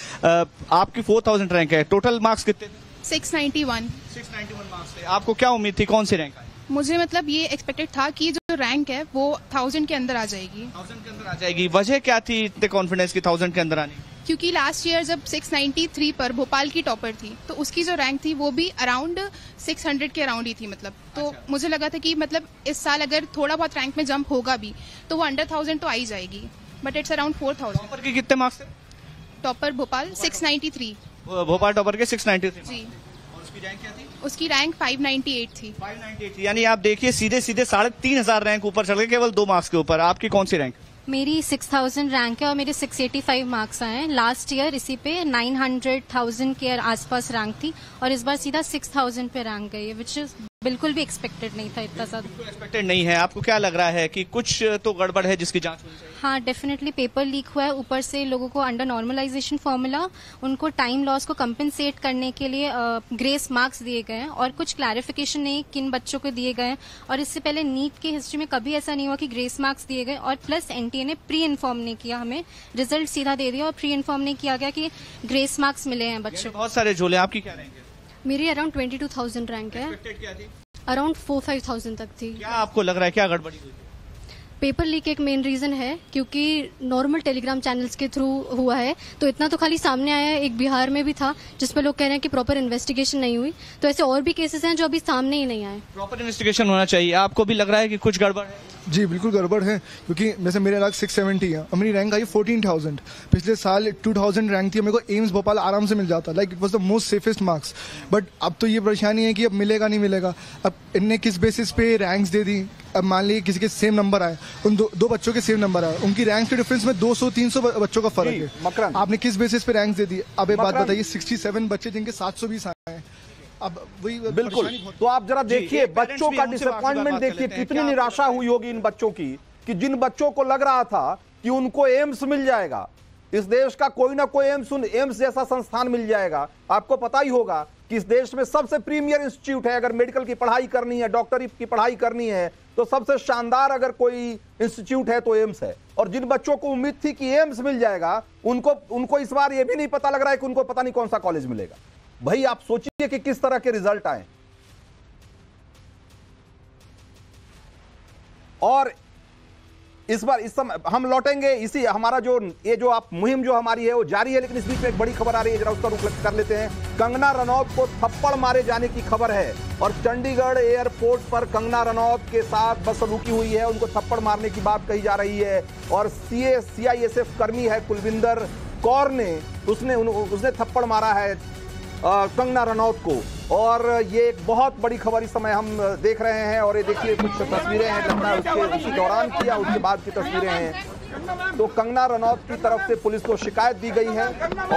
आपकी फोर थाउजेंड रैंक है टोटल मार्क्स कितने सिक्स नाइन्टी मार्क्स थे आपको क्या उम्मीद थी कौन सी रैंक आई मुझे मतलब ये एक्सपेक्टेड था कि जो रैंक है वो थाउजेंड के अंदर आ जाएगी थाउजेंड के अंदर आ जाएगी वजह क्या थी इतने कॉन्फिडेंस की थाउजेंड के अंदर आने की क्योंकि लास्ट ईयर जब 693 पर भोपाल की टॉपर थी तो उसकी जो रैंक थी वो भी अराउंड 600 के अराउंड ही थी मतलब तो अच्छा। मुझे लगा था कि मतलब इस साल अगर थोड़ा बहुत रैंक में जंप होगा भी तो वो अंडर थाउजेंड तो आई जाएगी but it's around four thousand के कितने marks topper Bhopal six Bhopal topper के सिक्स जी उसकी रैंक फाइव थी एट थी 598 थी यानी आप देखिए सीधे सीधे साढ़े तीन हजार रैंक ऊपर चढ़ गए केवल दो मार्क्स के ऊपर आपकी कौन सी रैंक मेरी सिक्स थाउजेंड रैंक है और मेरे सिक्स एटी फाइव मार्क्स आए हैं लास्ट ईयर इसी पे नाइन हंड्रेड थाउजेंड के आसपास रैंक थी और इस बार सीधा सिक्स थाउजेंड पे रैंक गई है विच इज बिल्कुल भी एक्सपेक्टेड नहीं था इतना ज्यादा एक्सपेक्टेड नहीं है आपको क्या लग रहा है कि कुछ तो गड़बड़ है जिसकी जांच होनी चाहिए हाँ डेफिनेटली पेपर लीक हुआ है ऊपर से लोगों को अंडर नॉर्मलाइजेशन फॉर्मूला उनको टाइम लॉस को कम्पनसेट करने के लिए ग्रेस मार्क्स दिए गए हैं और कुछ क्लैरिफिकेशन नहीं किन बच्चों को दिए गए और इससे पहले नीट के हिस्ट्री में कभी ऐसा नहीं हुआ कि ग्रेस मार्क्स दिए गए और प्लस एनटीए ने प्री इन्फॉर्म नहीं किया हमें रिजल्ट सीधा दे दिया और प्री इन्फॉर्म नहीं किया गया कि ग्रेस मार्क्स मिले हैं बच्चों बहुत सारे झोले आपकी क्या रहेंगे मेरी around twenty two thousand rank है अराउंड फोर फाइव थाउजेंड तक थी क्या आपको लग रहा है क्या गड़बड़ी हुई पेपर लीक एक मेन रीजन है क्योंकि नॉर्मल टेलीग्राम चैनल्स के थ्रू हुआ है तो इतना तो खाली सामने आया है एक बिहार में भी था जिसपे लोग कह रहे हैं कि प्रॉपर इन्वेस्टिगेशन नहीं हुई तो ऐसे और भी केसेस हैं जो अभी सामने ही नहीं आए प्रॉपर इन्वेस्टिगेशन होना चाहिए आपको भी लग रहा है कि कुछ गड़बड़ है जी बिल्कुल गड़बड़ है क्योंकि जैसे मेरे अलग सिक्स सेवेंटी है मेरी रैंक आई फोर्टीन थाउजेंड पिछले साल टू थाउजेंड रैंक थी मेरे को एम्स भोपाल आराम से मिल जाता like it was the most safest marks but अब तो ये परेशानी है कि अब मिलेगा नहीं मिलेगा अब इनने किस बेसिस पे रैंक्स दे दी अब मान लीजिए किसी के सेम नंबर आए उन दो, दो बच्चों के सेम नंबर आए उनकी रैंक के डिफरेंस में 200-300 बच्चों का फर्क है आपने किस बेसिस पे रैंक दे दी अब एक बात बताइए 67 बच्चे जिनके 720 आए हैं अब वही बिल्कुल तो आप जरा देखिए बच्चों का डिसअपॉइंटमेंट देखिए कितनी निराशा हुई होगी इन बच्चों की कि जिन बच्चों को लग रहा था कि उनको एम्स मिल जाएगा इस देश का कोई ना कोई एम्स उन एम्स जैसा संस्थान मिल जाएगा आपको पता ही होगा कि इस देश में सबसे प्रीमियर इंस्टीट्यूट है अगर मेडिकल की पढ़ाई करनी है डॉक्टरी की पढ़ाई करनी है तो सबसे शानदार अगर कोई इंस्टीट्यूट है तो एम्स है और जिन बच्चों को उम्मीद थी कि एम्स मिल जाएगा उनको उनको इस बार यह भी नहीं पता लग रहा है कि उनको पता नहीं कौन सा कॉलेज मिलेगा भाई आप सोचिए कि किस तरह के रिजल्ट आए और इस बार इस समय हम लौटेंगे इसी हमारा जो ये जो आप मुहिम जो हमारी है वो जारी है लेकिन इस बीच में एक बड़ी खबर आ रही है जरा उसका रुख कर लेते हैं कंगना रनौत को थप्पड़ मारे जाने की खबर है और चंडीगढ़ एयरपोर्ट पर कंगना रनौत के साथ बस रुकी हुई है उनको थप्पड़ मारने की बात कही जा रही है और सी ए एस कर्मी है कुलविंदर कौर ने उसने उसने थप्पड़ मारा है कंगना रनौत को और ये एक बहुत बड़ी खबर इस समय हम देख रहे हैं और ये देखिए कुछ तस्वीरें हैं कंगना उसके उसी दौरान की या उसके बाद की तस्वीरें हैं तो कंगना रनौत की तरफ से पुलिस को शिकायत दी गई है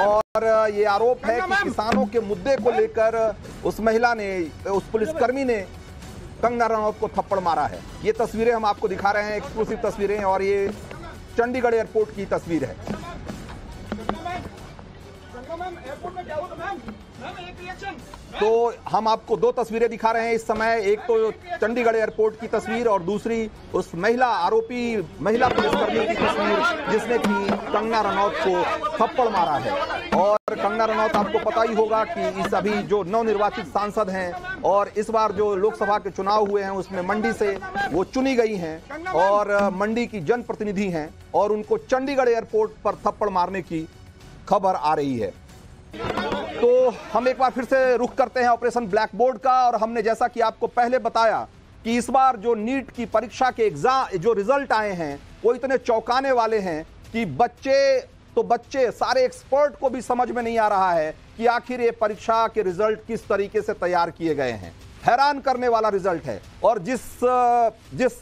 और ये आरोप है कि किसानों के मुद्दे को लेकर उस महिला ने उस पुलिसकर्मी ने कंगना रनौत को थप्पड़ मारा है ये तस्वीरें हम आपको दिखा रहे हैं एक्सक्लूसिव तस्वीरें और ये चंडीगढ़ एयरपोर्ट की तस्वीर है तो, तो, तो हम आपको दो तस्वीरें दिखा रहे हैं इस समय एक तो चंडीगढ़ एयरपोर्ट की तस्वीर और दूसरी उस महिला आरोपी महिला पुलिसकर्मी की तस्वीर जिसने की कंगना रनौत को थप्पड़ मारा है और कंगना रनौत आपको पता ही होगा कि इस अभी जो नवनिर्वाचित सांसद हैं और इस बार जो लोकसभा के चुनाव हुए हैं उसमें मंडी से वो चुनी गई हैं और मंडी की जनप्रतिनिधि हैं और उनको चंडीगढ़ एयरपोर्ट पर थप्पड़ मारने की खबर आ रही है तो हम एक बार फिर से रुख करते हैं ऑपरेशन ब्लैक बोर्ड का और हमने जैसा कि आपको पहले बताया कि इस बार जो नीट की परीक्षा के एग्जाम जो रिजल्ट आए हैं वो इतने चौंकाने वाले हैं कि बच्चे तो बच्चे सारे एक्सपर्ट को भी समझ में नहीं आ रहा है कि आखिर ये परीक्षा के रिजल्ट किस तरीके से तैयार किए गए हैं हैरान करने वाला रिजल्ट है और जिस जिस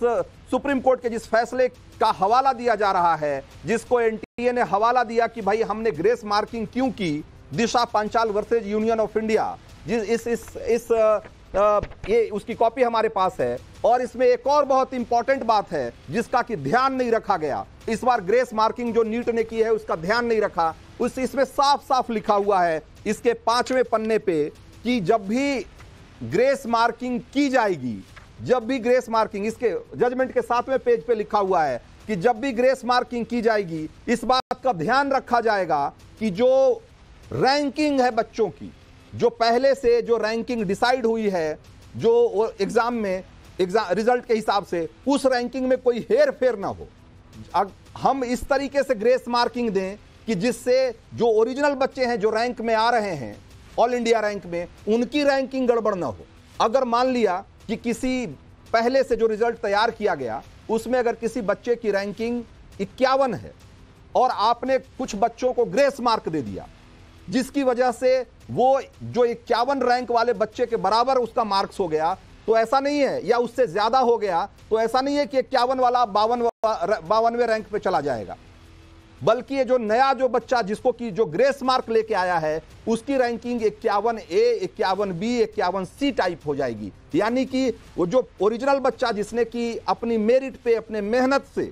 सुप्रीम कोर्ट के जिस फैसले का हवाला दिया जा रहा है जिसको एनटीए ने हवाला दिया कि भाई हमने ग्रेस मार्किंग क्यों की Disha Panchal versus Union of India जिस इस इस इस आ, ये उसकी कॉपी हमारे पास है और इसमें एक और बहुत इंपॉर्टेंट बात है जिसका कि ध्यान नहीं रखा गया इस बार ग्रेस मार्किंग जो नीट ने की है उसका ध्यान नहीं रखा उस इसमें साफ साफ लिखा हुआ है इसके पांचवें पन्ने पे कि जब भी ग्रेस मार्किंग की जाएगी जब भी ग्रेस मार्किंग इसके जजमेंट के सातवें पेज पे लिखा हुआ है कि जब भी ग्रेस मार्किंग की जाएगी इस बात का ध्यान रखा जाएगा कि जो रैंकिंग है बच्चों की जो पहले से जो रैंकिंग डिसाइड हुई है जो एग्जाम में एग्जाम रिजल्ट के हिसाब से उस रैंकिंग में कोई हेर फेर ना हो अग, हम इस तरीके से ग्रेस मार्किंग दें कि जिससे जो ओरिजिनल बच्चे हैं जो रैंक में आ रहे हैं ऑल इंडिया रैंक में उनकी रैंकिंग गड़बड़ ना हो अगर मान लिया कि किसी पहले से जो रिजल्ट तैयार किया गया उसमें अगर किसी बच्चे की रैंकिंग इक्यावन है और आपने कुछ बच्चों को ग्रेस मार्क दे दिया जिसकी वजह से वो जो इक्यावन रैंक वाले बच्चे के बराबर उसका मार्क्स हो गया तो ऐसा नहीं है या उससे ज्यादा हो गया तो ऐसा नहीं है कि इक्यावन वाला बावन बावनवे रैंक पे चला जाएगा बल्कि ये जो नया जो बच्चा जिसको कि जो ग्रेस मार्क लेके आया है उसकी रैंकिंग इक्यावन ए इक्यावन बी इक्यावन सी टाइप हो जाएगी यानी कि वो जो ओरिजिनल बच्चा जिसने कि अपनी मेरिट पे अपने मेहनत से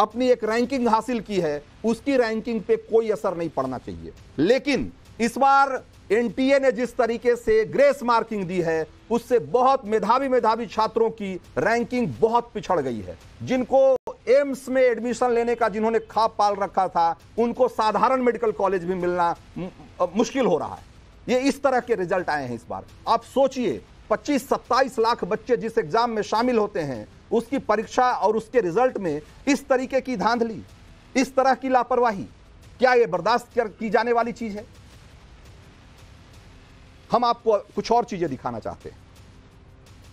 अपनी एक रैंकिंग हासिल की है उसकी रैंकिंग पे कोई असर नहीं पड़ना चाहिए लेकिन इस बार एनटीए ने जिस तरीके से ग्रेस मार्किंग दी है उससे बहुत मेधावी मेधावी छात्रों की रैंकिंग बहुत पिछड़ गई है जिनको एम्स में एडमिशन लेने का जिन्होंने खाप पाल रखा था उनको साधारण मेडिकल कॉलेज भी मिलना मुश्किल हो रहा है ये इस तरह के रिजल्ट आए हैं इस बार आप सोचिए 25-27 लाख बच्चे जिस एग्जाम में शामिल होते हैं उसकी परीक्षा और उसके रिजल्ट में इस तरीके की धांधली इस तरह की लापरवाही क्या यह बर्दाश्त की जाने वाली चीज है हम आपको कुछ और चीजें दिखाना चाहते हैं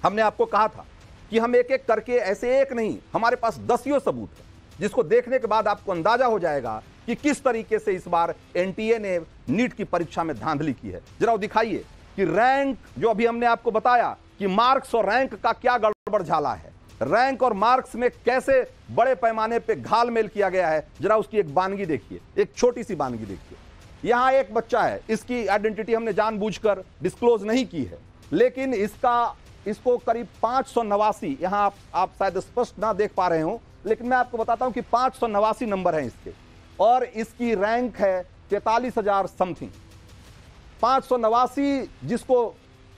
हमने आपको कहा था कि हम एक एक करके ऐसे एक नहीं हमारे पास दसियों सबूत है जिसको देखने के बाद आपको अंदाजा हो जाएगा कि किस तरीके से इस बार एनटीए ने नीट की परीक्षा में धांधली की है जरा दिखाइए कि रैंक जो अभी हमने आपको बताया कि मार्क्स और रैंक का क्या गड़बड़ झाला है रैंक और मार्क्स में कैसे बड़े पैमाने पे घाल मेल किया गया है जरा उसकी एक बानगी देखिए एक छोटी सी बानगी देखिए यहां एक बच्चा है इसकी आइडेंटिटी हमने जानबूझकर डिस्क्लोज नहीं की है लेकिन इसका इसको करीब पांच सौ नवासी यहाँ आप, आप शायद स्पष्ट ना देख पा रहे हो लेकिन मैं आपको बताता हूं कि पांच सौ नवासी नंबर है इसके और इसकी रैंक है तैतालीस हजार समथिंग पांच सौ नवासी जिसको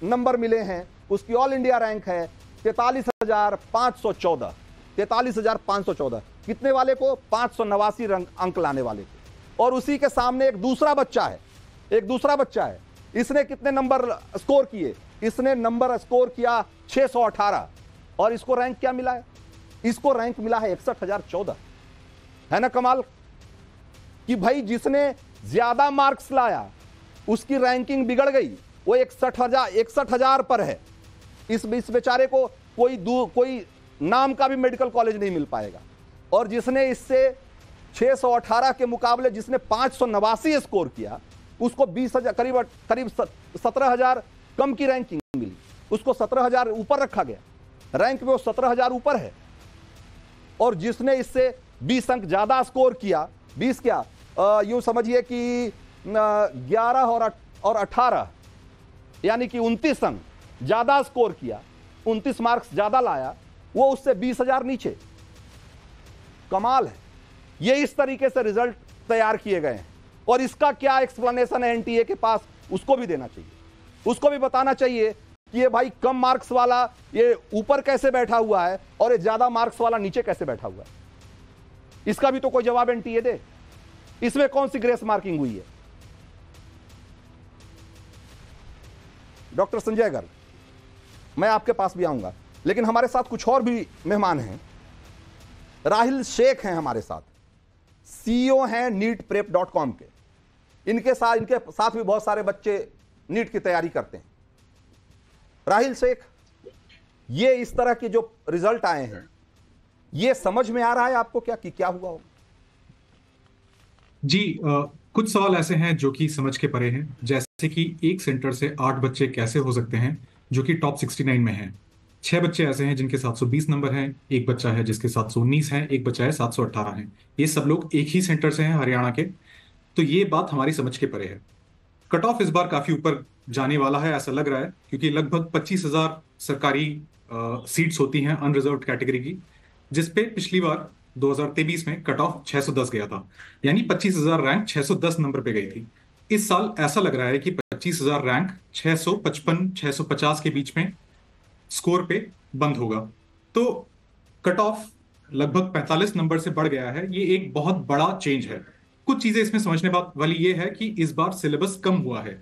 नंबर मिले हैं उसकी ऑल इंडिया रैंक है तैतालीस हजार पांच सौ चौदह तैतालीस हजार पांच सौ चौदह कितने वाले को पांच सौ नवासी रंग अंक लाने वाले को और उसी के सामने एक दूसरा बच्चा है एक दूसरा बच्चा है इसने कितने नंबर स्कोर किए इसने नंबर स्कोर किया अठारह और इसको रैंक क्या मिला है इसको रैंक मिला है इकसठ हजार चौदह है ना कमाल कि भाई जिसने ज्यादा मार्क्स लाया उसकी रैंकिंग बिगड़ गई वो इकसठ हजार इकसठ हजार पर है इस इस बेचारे को कोई दू कोई नाम का भी मेडिकल कॉलेज नहीं मिल पाएगा और जिसने इससे 618 के मुकाबले जिसने पाँच स्कोर किया उसको बीस हजार करीब करीब सत्रह हजार कम की रैंकिंग मिली उसको सत्रह हजार ऊपर रखा गया रैंक में वो सत्रह हजार ऊपर है और जिसने इससे बीस अंक ज़्यादा स्कोर किया बीस क्या यूँ समझिए कि ग्यारह और अठारह यानी कि उनतीस अंक ज़्यादा स्कोर किया उनतीस मार्क्स ज़्यादा लाया वो उससे बीस हजार नीचे कमाल है ये इस तरीके से रिजल्ट तैयार किए गए हैं और इसका क्या एक्सप्लेनेशन है एनटीए के पास उसको भी देना चाहिए उसको भी बताना चाहिए कि ये भाई कम मार्क्स वाला ये ऊपर कैसे बैठा हुआ है और ये ज्यादा मार्क्स वाला नीचे कैसे बैठा हुआ है इसका भी तो कोई जवाब एनटीए दे इसमें कौन सी ग्रेस मार्किंग हुई है डॉक्टर संजय गर्ग मैं आपके पास भी आऊँगा लेकिन हमारे साथ कुछ और भी मेहमान हैं राहिल शेख हैं हमारे साथ सीईओ e हैं नीट प्रेप डॉट कॉम के इनके साथ इनके साथ भी बहुत सारे बच्चे नीट की तैयारी करते हैं राहिल शेख ये इस तरह के जो रिजल्ट आए हैं ये समझ में आ रहा है आपको क्या कि क्या हुआ हो जी आ, कुछ सवाल ऐसे हैं जो कि समझ के परे हैं जैसे कि एक सेंटर से आठ बच्चे कैसे हो सकते हैं जो कि टॉप 69 में है छह बच्चे ऐसे हैं जिनके 720 नंबर हैं एक बच्चा है जिसके 719 हैं एक बच्चा है 718 हैं ये सब लोग एक ही सेंटर से हैं हरियाणा के तो ये बात हमारी समझ के परे है कट ऑफ इस बार काफी ऊपर जाने वाला है ऐसा लग रहा है क्योंकि लगभग पच्चीस हजार सरकारी सीट्स होती हैं अनरिजर्व कैटेगरी की जिसपे पिछली बार दो में कट ऑफ छह गया था यानी पच्चीस रैंक छह नंबर पे गई थी इस साल ऐसा लग रहा है कि 25,000 रैंक 655 650 के बीच में स्कोर पे बंद होगा तो कट ऑफ लगभग 45 नंबर से बढ़ गया है ये एक बहुत बड़ा चेंज है कुछ चीजें इसमें समझने वाली ये है कि इस बार सिलेबस कम हुआ है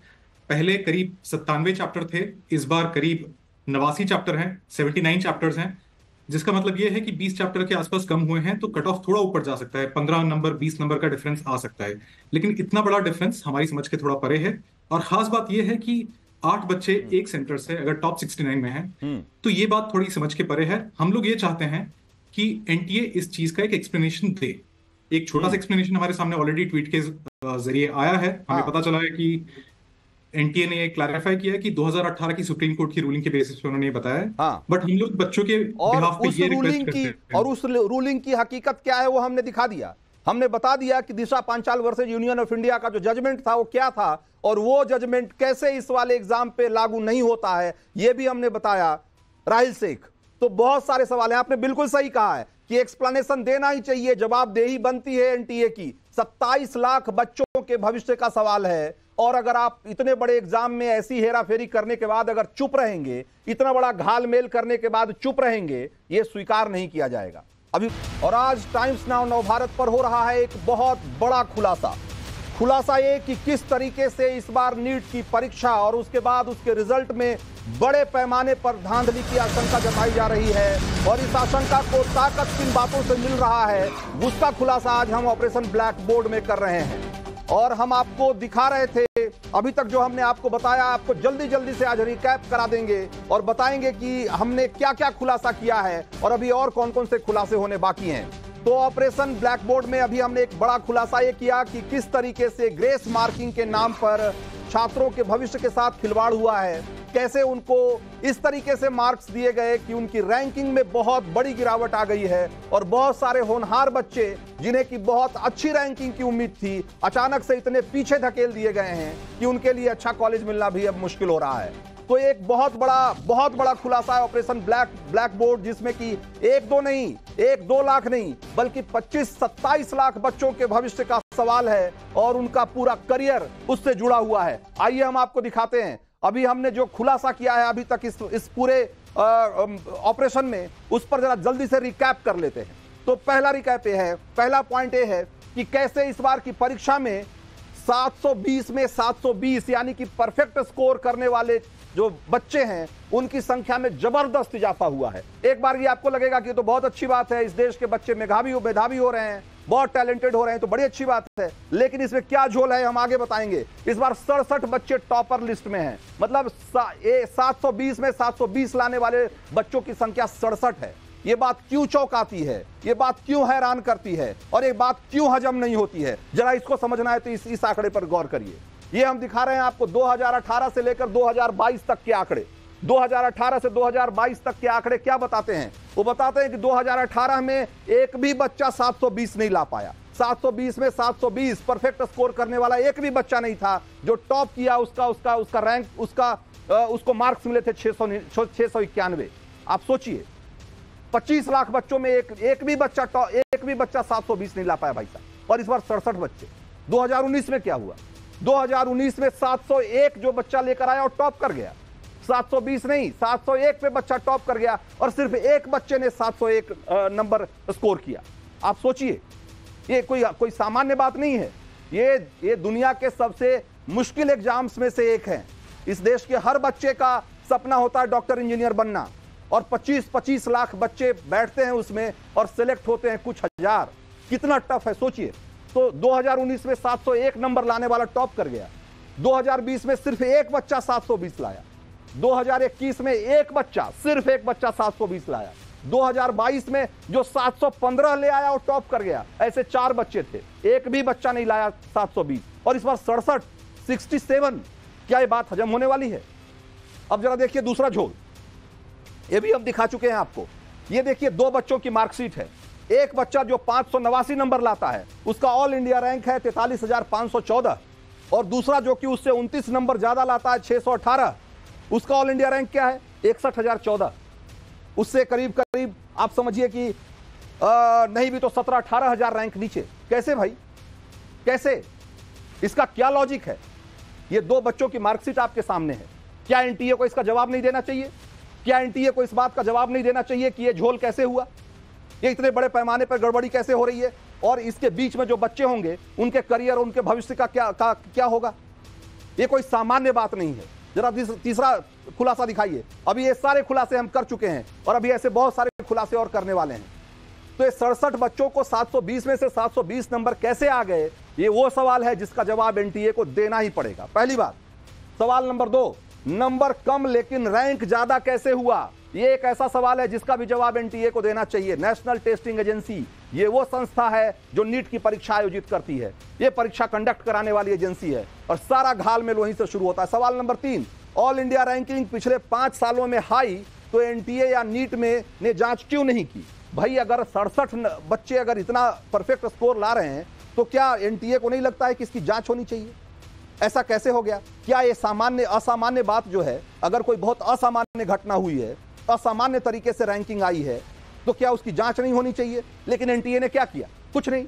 पहले करीब सत्तानवे चैप्टर थे इस बार करीब नवासी चैप्टर हैं 79 चैप्टर्स हैं जिसका मतलब यह है कि 20 चैप्टर के आसपास कम हुए हैं तो कट ऑफ थोड़ा ऊपर जा सकता है 15 नंबर 20 नंबर का डिफरेंस आ सकता है लेकिन इतना बड़ा डिफरेंस हमारी समझ के थोड़ा परे है और खास बात यह है कि आठ बच्चे हम्म। एक सेंटर से अगर टॉप सिक्सटी नाइन में है हम्म। तो ये बात थोड़ी समझ के परे है हम लोग ये चाहते हैं कि एनटीए इस चीज का एक एक्सप्लेनेशन दे एक छोटा सा एक्सप्लेनेशन हम्म। हमारे सामने ऑलरेडी ट्वीट के जरिए आया है हमें हाँ। पता चला है कि एनटीए ने क्लैरिफाई किया कि 2018 की सुप्रीम कोर्ट की रूलिंग के बेसिस पे उन्होंने बताया हाँ। बट हम लोग बच्चों के और उस ये रूलिंग की और उस रूलिंग की हकीकत क्या है वो हमने दिखा दिया हमने बता दिया कि Disha Panchal versus Union of India का जो जजमेंट था वो क्या था और वो जजमेंट कैसे इस वाले एग्जाम पे लागू नहीं होता है ये भी हमने बताया राहुल शेख तो बहुत सारे सवाल हैं आपने बिल्कुल सही कहा है कि एक्सप्लेनेशन देना ही चाहिए जवाबदेही बनती है एनटीए की सत्ताईस लाख बच्चों के भविष्य का सवाल है और अगर आप इतने बड़े एग्जाम में ऐसी हेरा फेरी करने के बाद अगर चुप रहेंगे इतना बड़ा घाल मेल करने के बाद चुप रहेंगे ये स्वीकार नहीं किया जाएगा अभी और आज टाइम्स नाउ नव भारत पर हो रहा है एक बहुत बड़ा खुलासा खुलासा ये कि किस तरीके से इस बार नीट की परीक्षा और उसके बाद उसके रिजल्ट में बड़े पैमाने पर धांधली की आशंका जताई जा रही है और इस आशंका को ताकत किन बातों से मिल रहा है उसका खुलासा आज हम ऑपरेशन ब्लैक बोर्ड में कर रहे हैं और हम आपको दिखा रहे थे अभी तक जो हमने आपको बताया आपको जल्दी जल्दी से आज रिकैप करा देंगे और बताएंगे कि हमने क्या क्या खुलासा किया है और अभी और कौन कौन से खुलासे होने बाकी हैं तो ऑपरेशन ब्लैक बोर्ड में अभी हमने एक बड़ा खुलासा ये किया कि किस तरीके से ग्रेस मार्किंग के नाम पर छात्रों के भविष्य के साथ खिलवाड़ हुआ है कैसे उनको इस तरीके से मार्क्स दिए गए कि उनकी रैंकिंग में बहुत बड़ी गिरावट आ गई है और बहुत सारे होनहार बच्चे जिन्हें की बहुत अच्छी रैंकिंग की उम्मीद थी अचानक से इतने पीछे धकेल दिए गए हैं कि उनके लिए अच्छा कॉलेज मिलना भी अब मुश्किल हो रहा है तो एक बहुत बड़ा बहुत बड़ा खुलासा है ऑपरेशन ब्लैक ब्लैक बोर्ड जिसमें कि एक दो नहीं एक दो लाख नहीं बल्कि 25 27 लाख बच्चों के भविष्य का सवाल है और उनका पूरा करियर उससे जुड़ा हुआ है आइए हम आपको दिखाते हैं अभी हमने जो खुलासा किया है अभी तक इस इस पूरे ऑपरेशन में उस पर जरा जल्दी से रिकैप कर लेते हैं तो पहला रिकैप ये है पहला पॉइंट ये है कि कैसे इस बार की परीक्षा में 720 में 720 यानी कि परफेक्ट स्कोर करने वाले जो बच्चे हैं उनकी संख्या में जबरदस्त इजाफा हुआ है एक बार ये आपको लगेगा कि तो बहुत अच्छी बात है इस देश के बच्चे मेघावी मेधावी हो रहे हैं बहुत टैलेंटेड हो रहे हैं तो बड़ी अच्छी बात है लेकिन इसमें क्या झोल है हम आगे बताएंगे इस बार सड़सठ बच्चे टॉपर लिस्ट में हैं मतलब सा, 720 में 720 लाने वाले बच्चों की संख्या सड़सठ है ये बात क्यों चौंकाती है ये बात क्यों हैरान करती है और ये बात क्यों हजम नहीं होती है जरा इसको समझना है तो इस, इस आंकड़े पर गौर करिए ये हम दिखा रहे हैं आपको दो से लेकर दो तक के आंकड़े 2018 से 2022 तक के आंकड़े क्या बताते हैं वो बताते हैं कि 2018 में एक भी बच्चा 720 नहीं ला पाया 720 में 720 परफेक्ट स्कोर करने वाला एक भी बच्चा नहीं था जो टॉप किया उसका उसका उसका रैंक उसका उसको मार्क्स मिले थे छह सौ इक्यानवे आप सोचिए 25 लाख बच्चों में एक एक भी बच्चा एक भी बच्चा 720 नहीं ला पाया भाई साहब और इस बार सड़सठ बच्चे 2019 में क्या हुआ 2019 में 701 जो बच्चा लेकर आया और टॉप कर गया 720 नहीं 701 पे बच्चा टॉप कर गया और सिर्फ एक बच्चे ने 701 नंबर स्कोर किया आप सोचिए ये कोई कोई सामान्य बात नहीं है ये ये दुनिया के सबसे मुश्किल एग्जाम्स में से एक है इस देश के हर बच्चे का सपना होता है डॉक्टर इंजीनियर बनना और 25-25 लाख बच्चे बैठते हैं उसमें और सिलेक्ट होते हैं कुछ हजार कितना टफ है सोचिए तो 2019 में 701 नंबर लाने वाला टॉप कर गया 2020 में सिर्फ एक बच्चा 720 लाया 2021 में एक बच्चा सिर्फ एक बच्चा 720 लाया 2022 में जो 715 ले आया वो टॉप कर गया ऐसे चार बच्चे थे एक भी बच्चा नहीं लाया 720 और इस बार सड़सठ 67 क्या ये बात हजम होने वाली है अब जरा देखिए दूसरा झोल ये भी हम दिखा चुके हैं आपको ये देखिए दो बच्चों की मार्कशीट है एक बच्चा जो पांच नंबर लाता है उसका ऑल इंडिया रैंक है तैतालीस और दूसरा जो कि उससे उनतीस नंबर ज्यादा लाता है 618 उसका ऑल इंडिया रैंक क्या है इकसठ हजार चौदह उससे करीब करीब आप समझिए कि आ, नहीं भी तो सत्रह अठारह हजार रैंक नीचे कैसे भाई कैसे इसका क्या लॉजिक है ये दो बच्चों की मार्कशीट आपके सामने है क्या एनटीए को इसका जवाब नहीं देना चाहिए क्या एनटीए को इस बात का जवाब नहीं देना चाहिए कि ये झोल कैसे हुआ ये इतने बड़े पैमाने पर गड़बड़ी कैसे हो रही है और इसके बीच में जो बच्चे होंगे उनके करियर उनके भविष्य का क्या का क्या होगा ये कोई सामान्य बात नहीं है जरा तीसरा खुलासा दिखाइए अभी ये सारे खुलासे हम कर चुके हैं और अभी ऐसे बहुत सारे खुलासे और करने वाले हैं तो ये सड़सठ बच्चों को 720 में से 720 नंबर कैसे आ गए ये वो सवाल है जिसका जवाब एनटीए को देना ही पड़ेगा पहली बात सवाल नंबर दो नंबर कम लेकिन रैंक ज्यादा कैसे हुआ ये एक ऐसा सवाल है जिसका भी जवाब एनटीए को देना चाहिए नेशनल टेस्टिंग एजेंसी ये वो संस्था है जो नीट की परीक्षा आयोजित करती है ये परीक्षा कंडक्ट कराने वाली एजेंसी है और सारा घाल में वहीं से शुरू होता है सवाल नंबर तीन ऑल इंडिया रैंकिंग पिछले पांच सालों में हाई तो एनटीए या नीट में ने जांच क्यों नहीं की भाई अगर सड़सठ बच्चे अगर इतना परफेक्ट स्कोर ला रहे हैं तो क्या एनटीए को नहीं लगता है कि इसकी जांच होनी चाहिए ऐसा कैसे हो गया क्या ये सामान्य असामान्य बात जो है अगर कोई बहुत असामान्य घटना हुई है असामान्य तरीके से रैंकिंग आई है तो क्या उसकी जांच नहीं होनी चाहिए लेकिन एनटीए ने क्या किया कुछ नहीं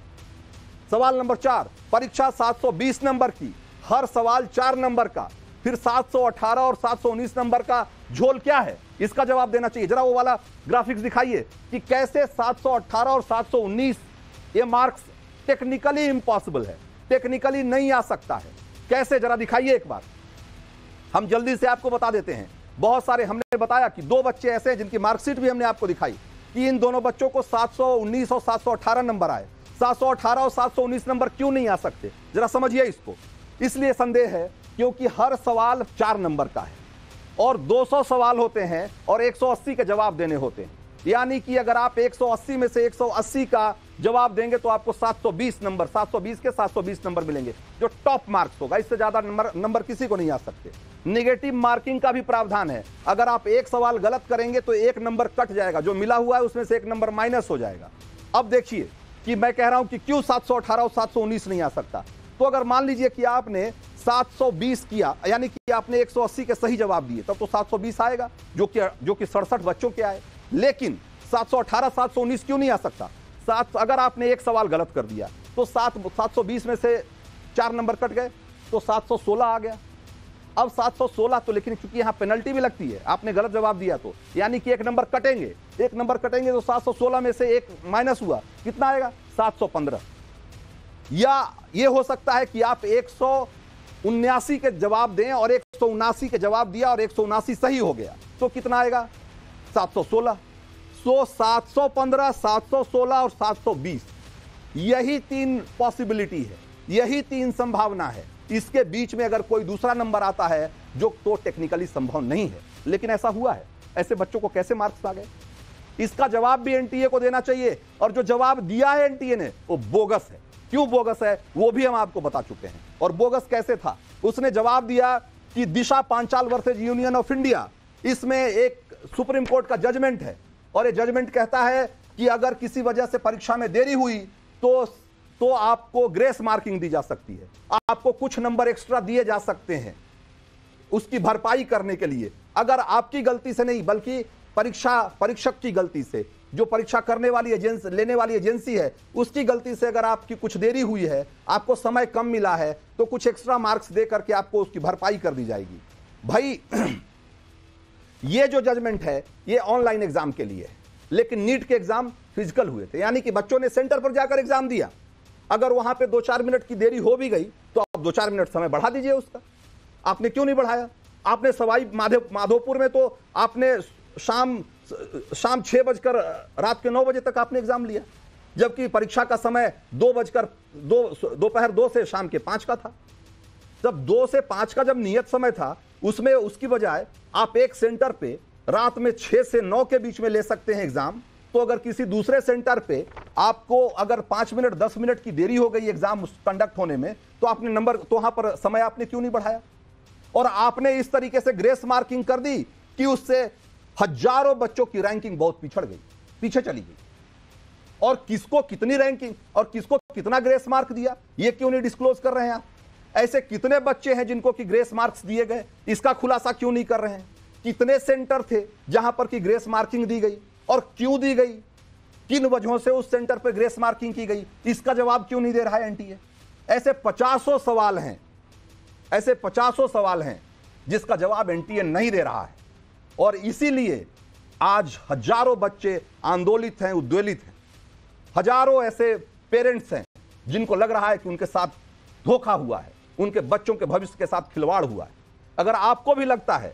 सवाल नंबर चार परीक्षा 720 नंबर की हर सवाल चार नंबर का फिर 718 और 719 नंबर का झोल क्या है इसका जवाब देना चाहिए जरा वो वाला ग्राफिक्स दिखाइए कि कैसे 718 और 719 ये मार्क्स टेक्निकली इम्पॉसिबल है टेक्निकली नहीं आ सकता है कैसे जरा दिखाइए एक बार हम जल्दी से आपको बता देते हैं बहुत सारे हमने बताया कि दो बच्चे ऐसे हैं जिनकी मार्कशीट भी हमने आपको दिखाई कि इन दोनों बच्चों को 719 और 718 नंबर आए 718 और 719 नंबर क्यों नहीं आ सकते जरा समझिए इसको इसलिए संदेह है क्योंकि हर सवाल चार नंबर का है और 200 सवाल होते हैं और 180 के जवाब देने होते हैं यानी कि अगर आप 180 में से 180 का जवाब देंगे तो आपको 720 नंबर 720 के 720 नंबर मिलेंगे जो टॉप मार्क्स होगा इससे ज्यादा नंबर नंबर किसी को नहीं आ सकते निगेटिव मार्किंग का भी प्रावधान है अगर आप एक सवाल गलत करेंगे तो एक नंबर कट जाएगा जो मिला हुआ है उसमें से एक नंबर माइनस हो जाएगा अब देखिए कि मैं कह रहा हूं कि क्यों सात और 719 नहीं आ सकता तो अगर मान लीजिए कि आपने 720 किया यानी कि आपने 180 के सही जवाब दिए तब तो 720 आएगा जो कि जो कि सड़सठ बच्चों के आए लेकिन 718 719 क्यों नहीं आ सकता सात अगर आपने एक सवाल गलत कर दिया तो सात सात सौ बीस में से चार नंबर कट गए तो सात सौ सोलह आ गया अब सात सौ सोलह तो लेकिन चूंकि यहाँ पेनल्टी भी लगती है आपने गलत जवाब दिया तो यानी कि एक नंबर कटेंगे एक नंबर कटेंगे तो सात सौ सोलह में से एक माइनस हुआ कितना आएगा सात सौ पंद्रह या ये हो सकता है कि आप एक सौ उन्यासी के जवाब दें और एक सौ उन्यासी के जवाब दिया और एक सौ उन्यासी सही हो गया तो कितना आएगा सात सौ सोलह सौ सात सौ पंद्रह सात सौ सोलह और सात सौ बीस यही तीन पॉसिबिलिटी है यही तीन संभावना है इसके बीच में अगर कोई दूसरा नंबर आता है जो तो टेक्निकली संभव नहीं है लेकिन ऐसा हुआ है ऐसे बच्चों को कैसे मार्क्स आ गए इसका जवाब भी एनटीए को देना चाहिए और जो जवाब दिया है एनटीए ने वो बोगस है क्यों बोगस है वो भी हम आपको बता चुके हैं और बोगस कैसे था उसने जवाब दिया कि Disha Panchal versus Union of India इसमें एक सुप्रीम कोर्ट का जजमेंट है और ये जजमेंट कहता है कि अगर किसी वजह से परीक्षा में देरी हुई तो तो आपको ग्रेस मार्किंग दी जा सकती है आपको कुछ नंबर एक्स्ट्रा दिए जा सकते हैं उसकी भरपाई करने के लिए अगर आपकी गलती से नहीं बल्कि परीक्षा परीक्षक की गलती से जो परीक्षा करने वाली एजेंसी लेने वाली एजेंसी है उसकी गलती से अगर आपकी कुछ देरी हुई है आपको समय कम मिला है तो कुछ एक्स्ट्रा मार्क्स दे करके आपको उसकी भरपाई कर दी जाएगी भाई ये जो जजमेंट है ये ऑनलाइन एग्जाम के लिए लेकिन नीट के एग्जाम फिजिकल हुए थे यानी कि बच्चों ने सेंटर पर जाकर एग्जाम दिया अगर वहां पे दो चार मिनट की देरी हो भी गई तो आप दो चार मिनट समय बढ़ा दीजिए उसका आपने क्यों नहीं बढ़ाया आपने सवाई माधोपुर में तो आपने शाम शाम छः बजकर रात के नौ बजे तक आपने एग्जाम लिया जबकि परीक्षा का समय दो बजकर दो दोपहर दो से शाम के पाँच का था जब दो से पाँच का जब नियत समय था उसमें उसकी बजाय आप एक सेंटर पे रात में छह से नौ के बीच में ले सकते हैं एग्ज़ाम तो अगर किसी दूसरे सेंटर पे आपको अगर पांच मिनट दस मिनट की देरी हो गई एग्ज़ाम कंडक्ट होने में तो आपने नंबर तो वहाँ पर समय आपने क्यों नहीं बढ़ाया और आपने इस तरीके से ग्रेस मार्किंग कर दी कि उससे हजारों बच्चों की रैंकिंग बहुत पिछड़ गई पीछे चली गई और किसको कितनी रैंकिंग और किसको कितना ग्रेस मार्क दिया ये क्यों नहीं डिस्क्लोज कर रहे हैं आप ऐसे कितने बच्चे हैं जिनको कि ग्रेस मार्क्स दिए गए इसका खुलासा क्यों नहीं कर रहे हैं कितने सेंटर थे जहां पर कि ग्रेस मार्किंग दी गई और क्यों दी गई किन वजहों से उस सेंटर पर ग्रेस मार्किंग की गई इसका जवाब क्यों नहीं दे रहा है एनटीए ऐसे पचासों सवाल हैं ऐसे पचासों सवाल हैं जिसका जवाब एनटीए नहीं दे रहा है और इसीलिए आज हजारों बच्चे आंदोलित हैं उद्वेलित हैं हजारों ऐसे पेरेंट्स हैं जिनको लग रहा है कि उनके साथ धोखा हुआ है उनके बच्चों के भविष्य के साथ खिलवाड़ हुआ है अगर आपको भी लगता है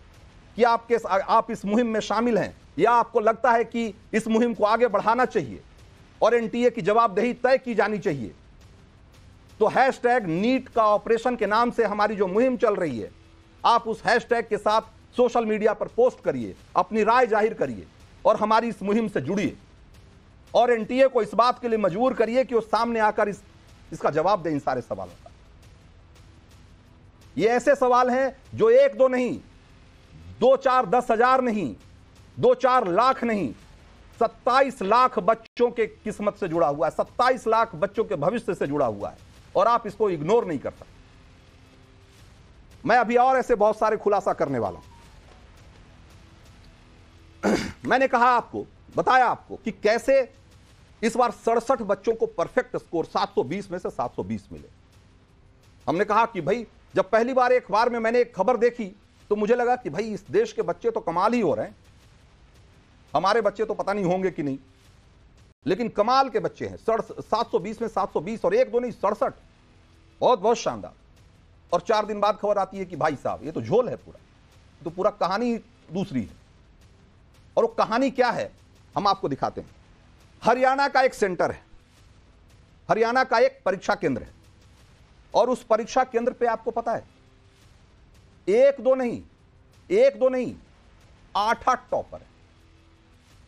कि आपके आप इस मुहिम में शामिल हैं या आपको लगता है कि इस मुहिम को आगे बढ़ाना चाहिए और एनटीए की जवाबदेही तय की जानी चाहिए तो हैशटैग नीट का ऑपरेशन के नाम से हमारी जो मुहिम चल रही है आप उस हैशटैग के साथ सोशल मीडिया पर पोस्ट करिए अपनी राय जाहिर करिए और हमारी इस मुहिम से जुड़िए और एनटीए को इस बात के लिए मजबूर करिए कि वो सामने आकर इस इसका जवाब दें इन सारे सवालों का ये ऐसे सवाल हैं जो एक दो नहीं दो चार दस हजार नहीं दो चार लाख नहीं सत्ताईस लाख बच्चों के किस्मत से जुड़ा हुआ है सत्ताईस लाख बच्चों के भविष्य से जुड़ा हुआ है और आप इसको इग्नोर नहीं कर सकते मैं अभी और ऐसे बहुत सारे खुलासा करने वाला हूं मैंने कहा आपको बताया आपको कि कैसे इस बार सड़सठ बच्चों को परफेक्ट स्कोर 720 में से 720 मिले हमने कहा कि भाई जब पहली बार अखबार में मैंने एक खबर देखी तो मुझे लगा कि भाई इस देश के बच्चे तो कमाल ही हो रहे हैं हमारे बच्चे तो पता नहीं होंगे कि नहीं लेकिन कमाल के बच्चे हैं सड़ सात में बीस और एक दो नहीं सड़सठ बहुत बहुत शानदार और चार दिन बाद खबर आती है कि भाई साहब ये तो झोल है पूरा तो पूरा कहानी दूसरी है और वो कहानी क्या है हम आपको दिखाते हैं हरियाणा का एक सेंटर है हरियाणा का एक परीक्षा केंद्र है और उस परीक्षा केंद्र पे आपको पता है एक दो नहीं एक दो नहीं आठ आठ टॉपर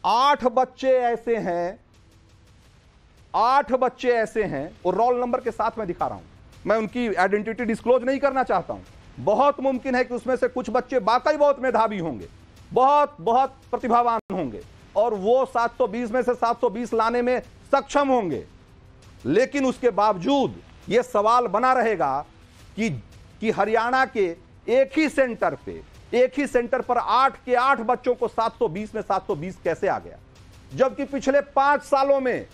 आठ बच्चे ऐसे हैं आठ बच्चे ऐसे हैं और रोल नंबर के साथ मैं दिखा रहा हूं मैं उनकी आइडेंटिटी डिस्क्लोज नहीं करना चाहता हूं बहुत मुमकिन है कि उसमें से कुछ बच्चे वाकई बहुत मेधावी होंगे बहुत बहुत प्रतिभावान होंगे और वो 720 में से 720 लाने में सक्षम होंगे लेकिन उसके बावजूद ये सवाल बना रहेगा कि कि हरियाणा के एक ही सेंटर पे एक ही सेंटर पर आठ के आठ बच्चों को 720 में 720 कैसे आ गया जबकि पिछले पांच सालों में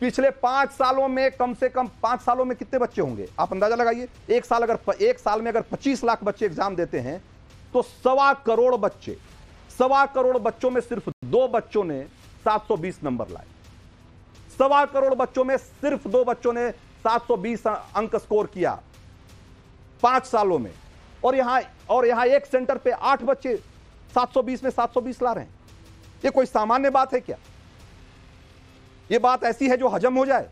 पिछले पांच सालों में कम से कम पांच सालों में कितने बच्चे होंगे आप अंदाजा लगाइए एक साल अगर एक साल में अगर पच्चीस लाख बच्चे एग्जाम देते हैं तो सवा करोड़ बच्चे सवा करोड़ बच्चों में सिर्फ दो बच्चों ने 720 नंबर लाए सवा करोड़ बच्चों में सिर्फ दो बच्चों ने 720 अंक स्कोर किया पांच सालों में और यहां और यहां एक सेंटर पे आठ बच्चे 720 में 720 ला रहे हैं ये कोई सामान्य बात है क्या ये बात ऐसी है जो हजम हो जाए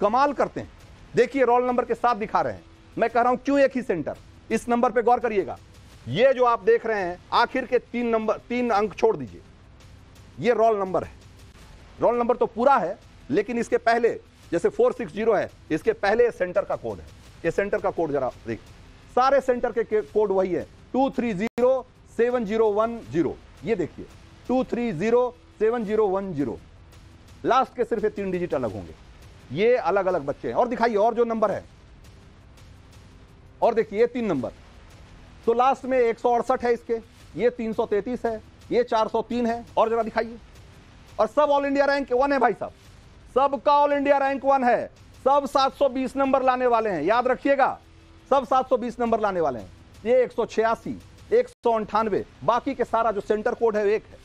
कमाल करते हैं देखिए रोल नंबर के साथ दिखा रहे हैं मैं कह रहा हूं क्यों एक ही सेंटर इस नंबर पे गौर करिएगा ये जो आप देख रहे हैं आखिर के तीन नंबर तीन अंक छोड़ दीजिए ये रोल नंबर है रोल नंबर तो पूरा है लेकिन इसके पहले जैसे फोर सिक्स जीरो है इसके पहले सेंटर का कोड है ये सेंटर का कोड जरा देख सारे सेंटर के, कोड वही है two three zero seven zero one zero ये देखिए two three zero seven zero one zero last के सिर्फ तीन डिजिट अलग होंगे ये अलग अलग बच्चे हैं और दिखाइए और जो नंबर है और देखिए ये तीन नंबर तो लास्ट में एक है इसके ये तैतीस है ये तीन है और जरा दिखाइए और सब ऑल इंडिया रैंक वन है भाई साहब सबका ऑल इंडिया रैंक वन है सब 720 नंबर लाने वाले हैं याद रखिएगा सब 720 नंबर लाने वाले हैं ये एक सौ छियासी एक सौ अंठानवे बाकी के सारा जो सेंटर कोड है एक है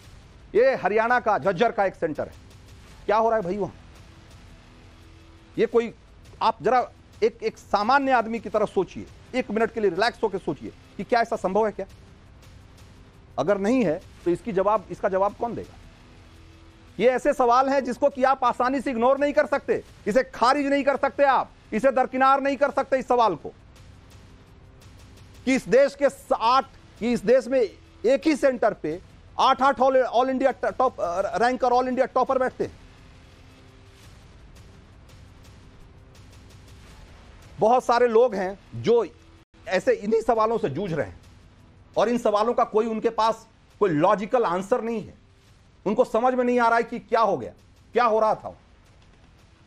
ये हरियाणा का झज्जर का एक सेंटर है क्या हो रहा है भाई वहां ये कोई आप जरा एक एक सामान्य आदमी की तरह सोचिए एक मिनट के लिए रिलैक्स होकर सोचिए कि क्या ऐसा संभव है क्या अगर नहीं है तो इसकी जवाब इसका जवाब कौन देगा ये ऐसे सवाल हैं जिसको कि आप आसानी से इग्नोर नहीं कर सकते इसे खारिज नहीं कर सकते आप इसे दरकिनार नहीं कर सकते इस सवाल को कि इस देश के आठ इस देश में एक ही सेंटर पे आठ आठ all India top rank all India topper बैठते हैं बहुत सारे लोग हैं जो ऐसे इन्हीं सवालों से जूझ रहे हैं और इन सवालों का कोई उनके पास कोई लॉजिकल आंसर नहीं है उनको समझ में नहीं आ रहा है कि क्या हो गया क्या हो रहा था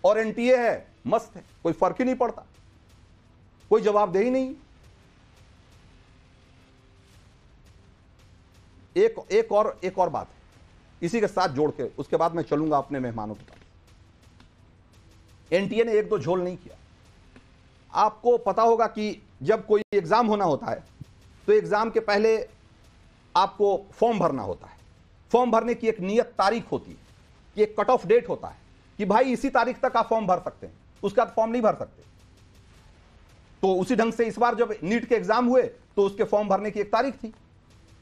और एनटीए है मस्त है कोई फर्क ही नहीं पड़ता कोई जवाबदेही नहीं एक एक और एक और बात है इसी के साथ जोड़ के उसके बाद मैं चलूंगा अपने मेहमानों के पास एनटीए ने एक दो झोल नहीं किया आपको पता होगा कि जब कोई एग्जाम होना होता है तो एग्जाम के पहले आपको फॉर्म भरना होता है फॉर्म भरने की एक नियत तारीख होती है कि एक कट ऑफ डेट होता है कि भाई इसी तारीख तक आप फॉर्म भर सकते हैं उसके बाद फॉर्म नहीं भर सकते तो उसी ढंग से इस बार जब नीट के एग्जाम हुए तो उसके फॉर्म भरने की एक तारीख थी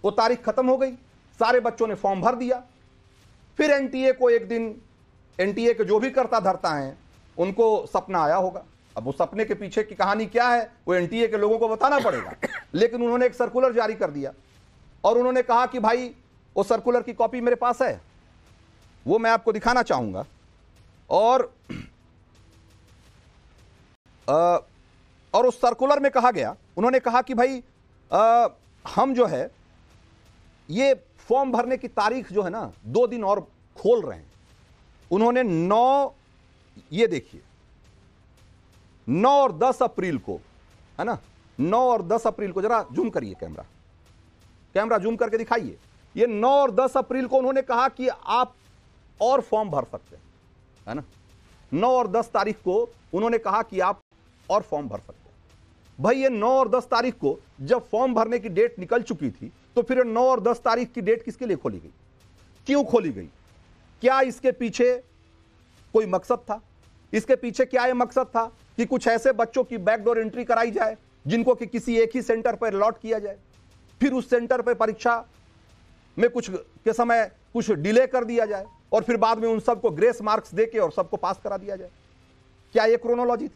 वो तारीख खत्म हो गई सारे बच्चों ने फॉर्म भर दिया फिर एनटीए को एक दिन एनटीए के जो भी करता धरता हैं उनको सपना आया होगा अब वो सपने के पीछे की कहानी क्या है वो एनटीए के लोगों को बताना पड़ेगा लेकिन उन्होंने एक सर्कुलर जारी कर दिया और उन्होंने कहा कि भाई वो सर्कुलर की कॉपी मेरे पास है वो मैं आपको दिखाना चाहूंगा और आ, और उस सर्कुलर में कहा गया उन्होंने कहा कि भाई आ, हम जो है ये फॉर्म भरने की तारीख जो है ना दो दिन और खोल रहे हैं उन्होंने नौ ये देखिए नौ और दस अप्रैल को है ना नौ और दस अप्रैल को जरा जूम करिए कैमरा कैमरा जूम करके दिखाइए ये 9 और 10 अप्रैल को उन्होंने कहा कि आप और फॉर्म भर सकते हैं है ना 9 और 10 तारीख को उन्होंने कहा कि आप और फॉर्म भर सकते हैं भाई ये 9 और 10 तारीख को जब फॉर्म भरने की डेट निकल चुकी थी तो फिर 9 और 10 तारीख की डेट किसके लिए खोली गई क्यों खोली गई क्या इसके पीछे कोई मकसद था इसके पीछे क्या यह मकसद था कि कुछ ऐसे बच्चों की बैकडोर एंट्री कराई जाए जिनको कि किसी एक ही सेंटर पर लॉट किया जाए फिर उस सेंटर पर परीक्षा में कुछ के समय कुछ डिले कर दिया जाए और फिर बाद में उन सबको ग्रेस मार्क्स के और सबको पास करा दिया जाए क्या ये क्रोनोलॉजी थी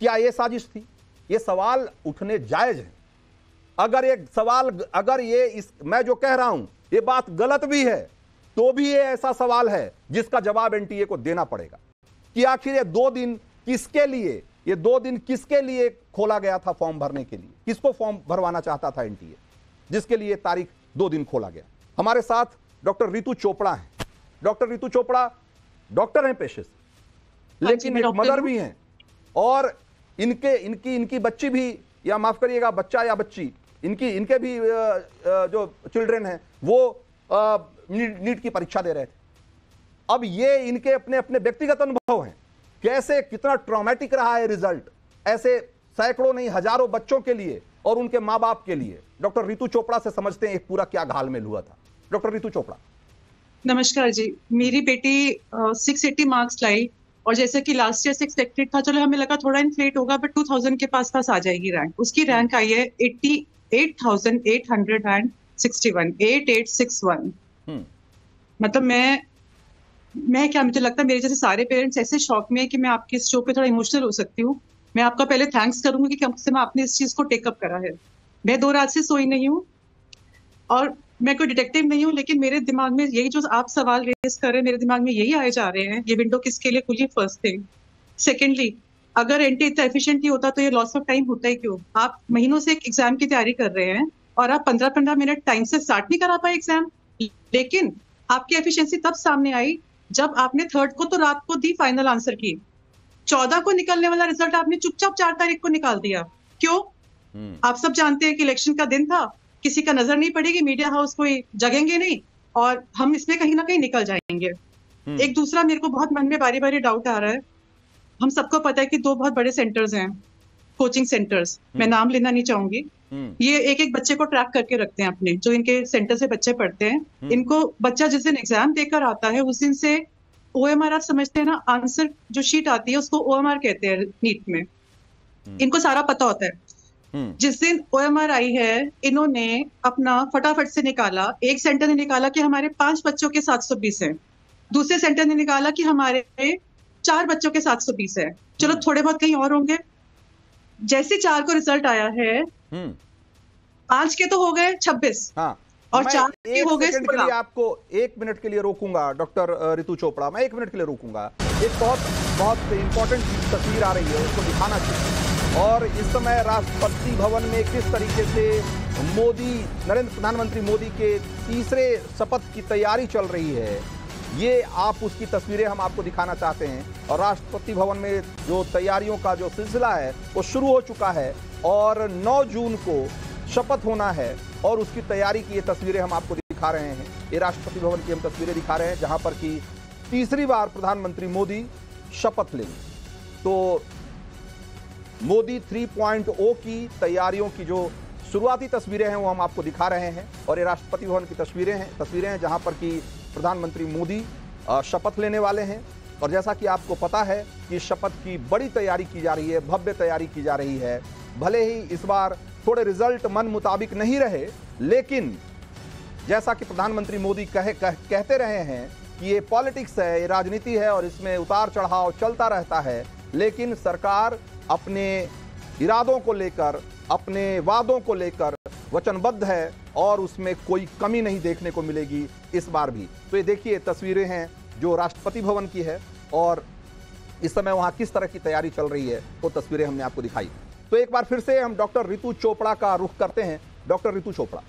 क्या ये साजिश थी ये सवाल उठने जायज है अगर ये सवाल अगर ये इस मैं जो कह रहा हूं ये बात गलत भी है तो भी ये ऐसा सवाल है जिसका जवाब एनटीए को देना पड़ेगा कि आखिर ये दो दिन किसके लिए ये दो दिन किसके लिए खोला गया था फॉर्म भरने के लिए किसको फॉर्म भरवाना चाहता था एनटीए जिसके लिए तारीख दो दिन खोला गया हमारे साथ डॉक्टर ऋतु चोपड़ा हैं डॉक्टर ऋतु चोपड़ा डॉक्टर हैं पेशे से हाँ लेकिन एक मदर भी हैं और इनके इनकी इनकी बच्ची भी या माफ करिएगा बच्चा या बच्ची इनकी इनके भी जो चिल्ड्रन हैं वो नीट की परीक्षा दे रहे थे अब ये इनके अपने अपने व्यक्तिगत अनुभव हैं कैसे कितना ट्रॉमेटिक रहा है रिजल्ट ऐसे सैकड़ों नहीं हजारों बच्चों के लिए और उनके माँ बाप के लिए डॉक्टर ऋतु चोपड़ा से समझते हैं एक पूरा क्या घाल में हुआ था डॉक्टर रितु चोपड़ा नमस्कार जी मेरी बेटी सिक्स एट्टी मार्क्स लाई और जैसे कि लास्ट ईयर सिक्स एट्टी था चलो हमें लगा थोड़ा इन्फ्लेट होगा बट टू थाउजेंड के पास पास आ जाएगी रैंक उसकी रैंक हम्म। आई है eighty eight thousand eight hundred and sixty one eight eight six one मतलब मैं मैं क्या मुझे लगता है मेरे जैसे सारे पेरेंट्स ऐसे शौक में है कि मैं आपके इस शो पे थोड़ा इमोशनल हो सकती हूँ मैं आपका पहले थैंक्स करूंगी कि कम से कम आपने इस चीज को टेकअप करा है मैं दो रात से सोई नहीं हूँ और मैं कोई डिटेक्टिव नहीं हूँ लेकिन मेरे दिमाग में यही जो आप सवाल रेस कर रहे हैं मेरे दिमाग में यही आए जा रहे हैं ये विंडो किसके लिए खुली फर्स्ट थिंग सेकेंडली अगर एंटी इतना एफिशिएंट नहीं होता तो ये लॉस ऑफ टाइम होता ही क्यों आप महीनों से एक एग्जाम की तैयारी कर रहे हैं और आप पंद्रह पंद्रह मिनट टाइम से स्टार्ट नहीं करा पाए एग्जाम लेकिन आपकी एफिशिएंसी तब सामने आई जब आपने थर्ड को तो रात को दी फाइनल आंसर की चौदह को निकलने वाला रिजल्ट आपने चुपचाप चार तारीख को निकाल दिया क्यों हम्म। आप सब जानते हैं कि इलेक्शन का दिन था किसी का नजर नहीं पड़ेगी मीडिया हाउस कोई जगेंगे नहीं और हम इसमें कहीं ना कहीं निकल जाएंगे हम्म। एक दूसरा मेरे को बहुत मन में बारी बारी डाउट आ रहा है हम सबको पता है कि दो बहुत बड़े सेंटर्स हैं कोचिंग सेंटर्स हम्म। मैं नाम लेना नहीं चाहूंगी हम्म। ये एक एक बच्चे को ट्रैक करके रखते हैं अपने जो इनके सेंटर से बच्चे पढ़ते हैं इनको बच्चा जिस दिन एग्जाम देकर आता है उस दिन से ओ एम आर आप समझते हैं ना आंसर जो शीट आती है उसको ओ एम आर कहते हैं नीट में इनको सारा पता होता है जिस दिन ओ आई है इन्होंने अपना फटाफट से निकाला एक सेंटर ने निकाला कि हमारे पांच बच्चों के सात सौ बीस है दूसरे सेंटर ने निकाला कि हमारे चार बच्चों के सात सौ बीस है चलो हम्म। थोड़े बहुत कहीं और होंगे जैसे चार को रिजल्ट आया है हम्म। पांच के तो हो गए छब्बीस हाँ। और चार के हो गए के लिए आपको एक मिनट के लिए रोकूंगा डॉक्टर रितु चोपड़ा मैं एक मिनट के लिए रोकूंगा एक बहुत बहुत इंपॉर्टेंट तस्वीर आ रही है उसको दिखाना चाहिए और इस समय राष्ट्रपति भवन में किस तरीके से मोदी नरेंद्र प्रधानमंत्री मोदी के तीसरे शपथ की तैयारी चल रही है ये आप उसकी तस्वीरें हम आपको दिखाना चाहते हैं और राष्ट्रपति भवन में जो तैयारियों का जो सिलसिला है वो शुरू हो चुका है और 9 जून को शपथ होना है और उसकी तैयारी की ये तस्वीरें हम आपको दिखा रहे हैं ये राष्ट्रपति भवन की हम तस्वीरें दिखा रहे हैं जहाँ पर कि तीसरी बार प्रधानमंत्री मोदी शपथ लेंगे तो मोदी 3.0 की तैयारियों की जो शुरुआती तस्वीरें हैं वो हम आपको दिखा रहे हैं और ये राष्ट्रपति भवन की तस्वीरें हैं तस्वीरें हैं जहां पर कि प्रधानमंत्री मोदी शपथ लेने वाले हैं और जैसा कि आपको पता है कि शपथ की बड़ी तैयारी की जा रही है भव्य तैयारी की जा रही है भले ही इस बार थोड़े रिजल्ट मन मुताबिक नहीं रहे लेकिन जैसा कि प्रधानमंत्री मोदी कहे कह, कहते रहे हैं कि ये पॉलिटिक्स है ये राजनीति है और इसमें उतार चढ़ाव चलता रहता है लेकिन सरकार अपने इरादों को लेकर अपने वादों को लेकर वचनबद्ध है और उसमें कोई कमी नहीं देखने को मिलेगी इस बार भी तो ये देखिए तस्वीरें हैं जो राष्ट्रपति भवन की है और इस समय वहाँ किस तरह की तैयारी चल रही है वो तो तस्वीरें हमने आपको दिखाई तो एक बार फिर से हम डॉक्टर रितु चोपड़ा का रुख करते हैं डॉक्टर रितु चोपड़ा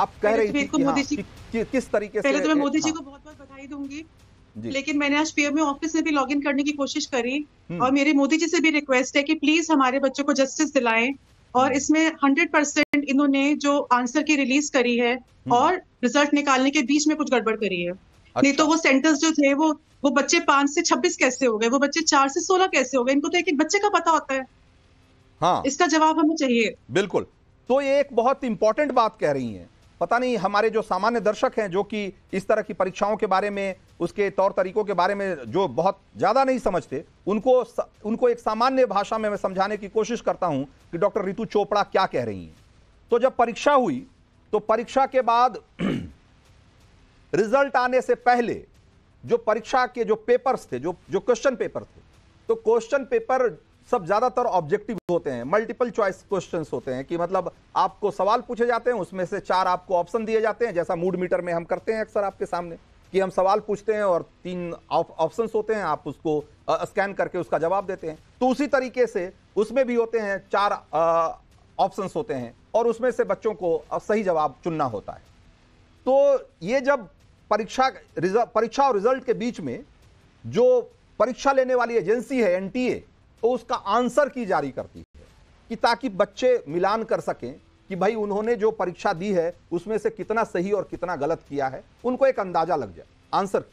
आप कह रही थी कि, हाँ, कि, कि, किस तरीके से तो मोदी जी हाँ। को बहुत बहुत बधाई दूंगी लेकिन मैंने आज पीएमओ ऑफिस में भी लॉग करने की कोशिश करी हम्म। और मेरे मोदी जी से भी रिक्वेस्ट है कि प्लीज हमारे बच्चों को जस्टिस दिलाएं और हम्म। इसमें हंड्रेड परसेंट इन्होंने जो आंसर की रिलीज करी है हम्म। और रिजल्ट निकालने के बीच में कुछ गड़बड़ करी है अच्छा। नहीं तो वो सेंटर्स जो थे वो वो बच्चे पांच से छब्बीस कैसे हो गए वो बच्चे चार से सोलह कैसे हो गए इनको तो एक एक बच्चे का पता होता है हाँ इसका जवाब हमें चाहिए बिल्कुल तो ये एक बहुत इंपॉर्टेंट बात कह रही है पता नहीं हमारे जो सामान्य दर्शक हैं जो कि इस तरह की परीक्षाओं के बारे में उसके तौर तरीकों के बारे में जो बहुत ज़्यादा नहीं समझते उनको उनको एक सामान्य भाषा में मैं समझाने की कोशिश करता हूँ कि डॉक्टर रितु चोपड़ा क्या कह रही हैं तो जब परीक्षा हुई तो परीक्षा के बाद रिजल्ट आने से पहले जो परीक्षा के जो पेपर्स थे जो जो क्वेश्चन पेपर थे तो क्वेश्चन पेपर सब ज्यादातर ऑब्जेक्टिव होते हैं मल्टीपल चॉइस क्वेश्चंस होते हैं कि मतलब आपको सवाल पूछे जाते हैं उसमें से चार आपको ऑप्शन दिए जाते हैं जैसा मूड मीटर में हम करते हैं अक्सर आपके सामने कि हम सवाल पूछते हैं और तीन ऑप्शन होते हैं आप उसको स्कैन करके उसका जवाब देते हैं तो उसी तरीके से उसमें भी होते हैं चार ऑप्शन होते हैं और उसमें से बच्चों को सही जवाब चुनना होता है तो ये जब परीक्षा परीक्षा और रिजल्ट के बीच में जो परीक्षा लेने वाली एजेंसी है एनटीए तो उसका आंसर की जारी करती है कि ताकि बच्चे मिलान कर सकें कि भाई उन्होंने जो परीक्षा दी है उसमें से कितना सही और कितना गलत किया है उनको एक अंदाजा लग जाए आंसर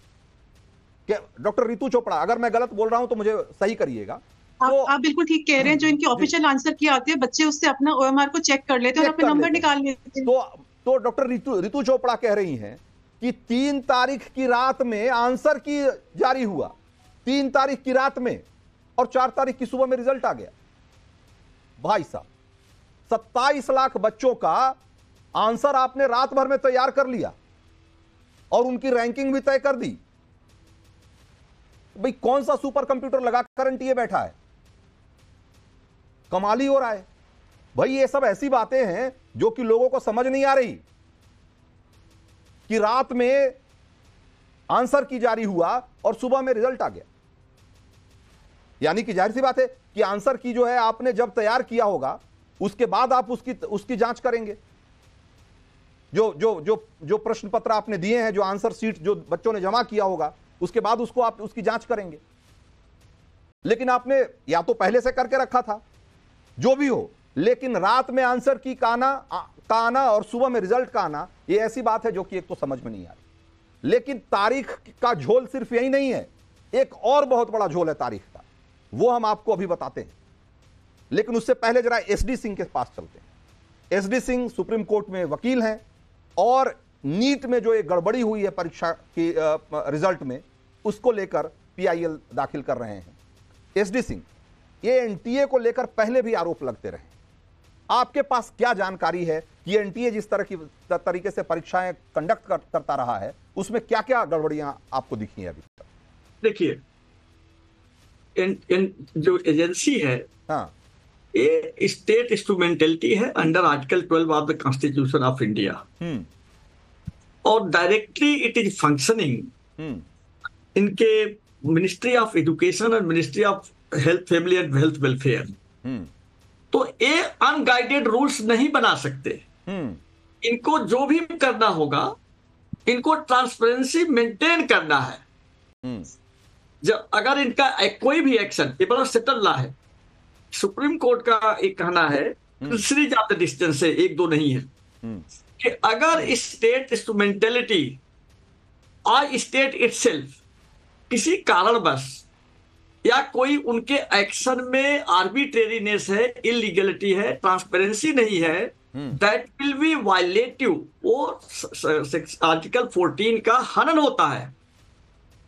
डॉक्टर रितु चोपड़ा अगर मैं गलत बोल रहा हूं तो मुझे सही करिएगा आप, तो, आप बिल्कुल ठीक कह रहे हैं जो इनके ऑफिशियल आंसर किया आते हैं बच्चे उससे अपना ओएमआर को चेक कर लेते हैं और नंबर निकाल लेते हैं तो तो डॉक्टर रितु रितु चोपड़ा कह रही हैं कि तीन तारीख की रात में आंसर की जारी हुआ तीन तारीख की रात में और चार तारीख की सुबह में रिजल्ट आ गया भाई साहब सत्ताईस लाख बच्चों का आंसर आपने रात भर में तैयार कर लिया और उनकी रैंकिंग भी तय कर दी भाई कौन सा सुपर कंप्यूटर लगा करंटी बैठा है कमाली हो रहा है भाई ये सब ऐसी बातें हैं जो कि लोगों को समझ नहीं आ रही कि रात में आंसर की जारी हुआ और सुबह में रिजल्ट आ गया यानी कि जाहिर सी बात है कि आंसर की जो है आपने जब तैयार किया होगा उसके बाद आप उसकी उसकी जांच करेंगे जो जो जो जो प्रश्न पत्र आपने दिए हैं जो आंसर सीट जो बच्चों ने जमा किया होगा उसके बाद उसको आप उसकी जांच करेंगे लेकिन आपने या तो पहले से करके रखा था जो भी हो लेकिन रात में आंसर की काना का आना और सुबह में रिजल्ट का आना ये ऐसी बात है जो कि एक तो समझ में नहीं आ रही लेकिन तारीख का झोल सिर्फ यही नहीं है एक और बहुत बड़ा झोल है तारीख वो हम आपको अभी बताते हैं लेकिन उससे पहले जरा एसडी सिंह के पास चलते हैं एसडी सिंह सुप्रीम कोर्ट में वकील हैं और नीट में जो एक गड़बड़ी हुई है परीक्षा की रिजल्ट में उसको लेकर पीआईएल दाखिल कर रहे हैं एसडी सिंह ये एनटीए को लेकर पहले भी आरोप लगते रहे आपके पास क्या जानकारी है कि एनटीए जिस तरह की तरीके से परीक्षाएं कंडक्ट करता रहा है उसमें क्या क्या गड़बड़ियां आपको दिखी हैं अभी तक देखिए इन, इन जो एजेंसी है हाँ। ये स्टेट इंस्ट्रूमेंटेलिटी है under article twelve of the constitution of India और डायरेक्टली इट इज फंक्शनिंग इनके मिनिस्ट्री ऑफ एजुकेशन और ministry of health family and health welfare तो ये अनगाइडेड रूल्स नहीं बना सकते हम्म। इनको जो भी करना होगा इनको ट्रांसपेरेंसी मेंटेन करना है हम्म। जब अगर इनका एक, कोई भी एक्शन ये बड़ा सेटल ला है सुप्रीम कोर्ट का एक कहना है हम्म। दूसरी जाते डिस्टेंस से एक दो नहीं है हम्म। कि अगर स्टेट इंस्ट्रूमेंटेलिटी और स्टेट इट किसी कारणवश या कोई उनके एक्शन में आर्बिट्रेरीनेस है इलीगलिटी है ट्रांसपेरेंसी नहीं है दैट विल बी वायलेटिव वो आर्टिकल 14 का हनन होता है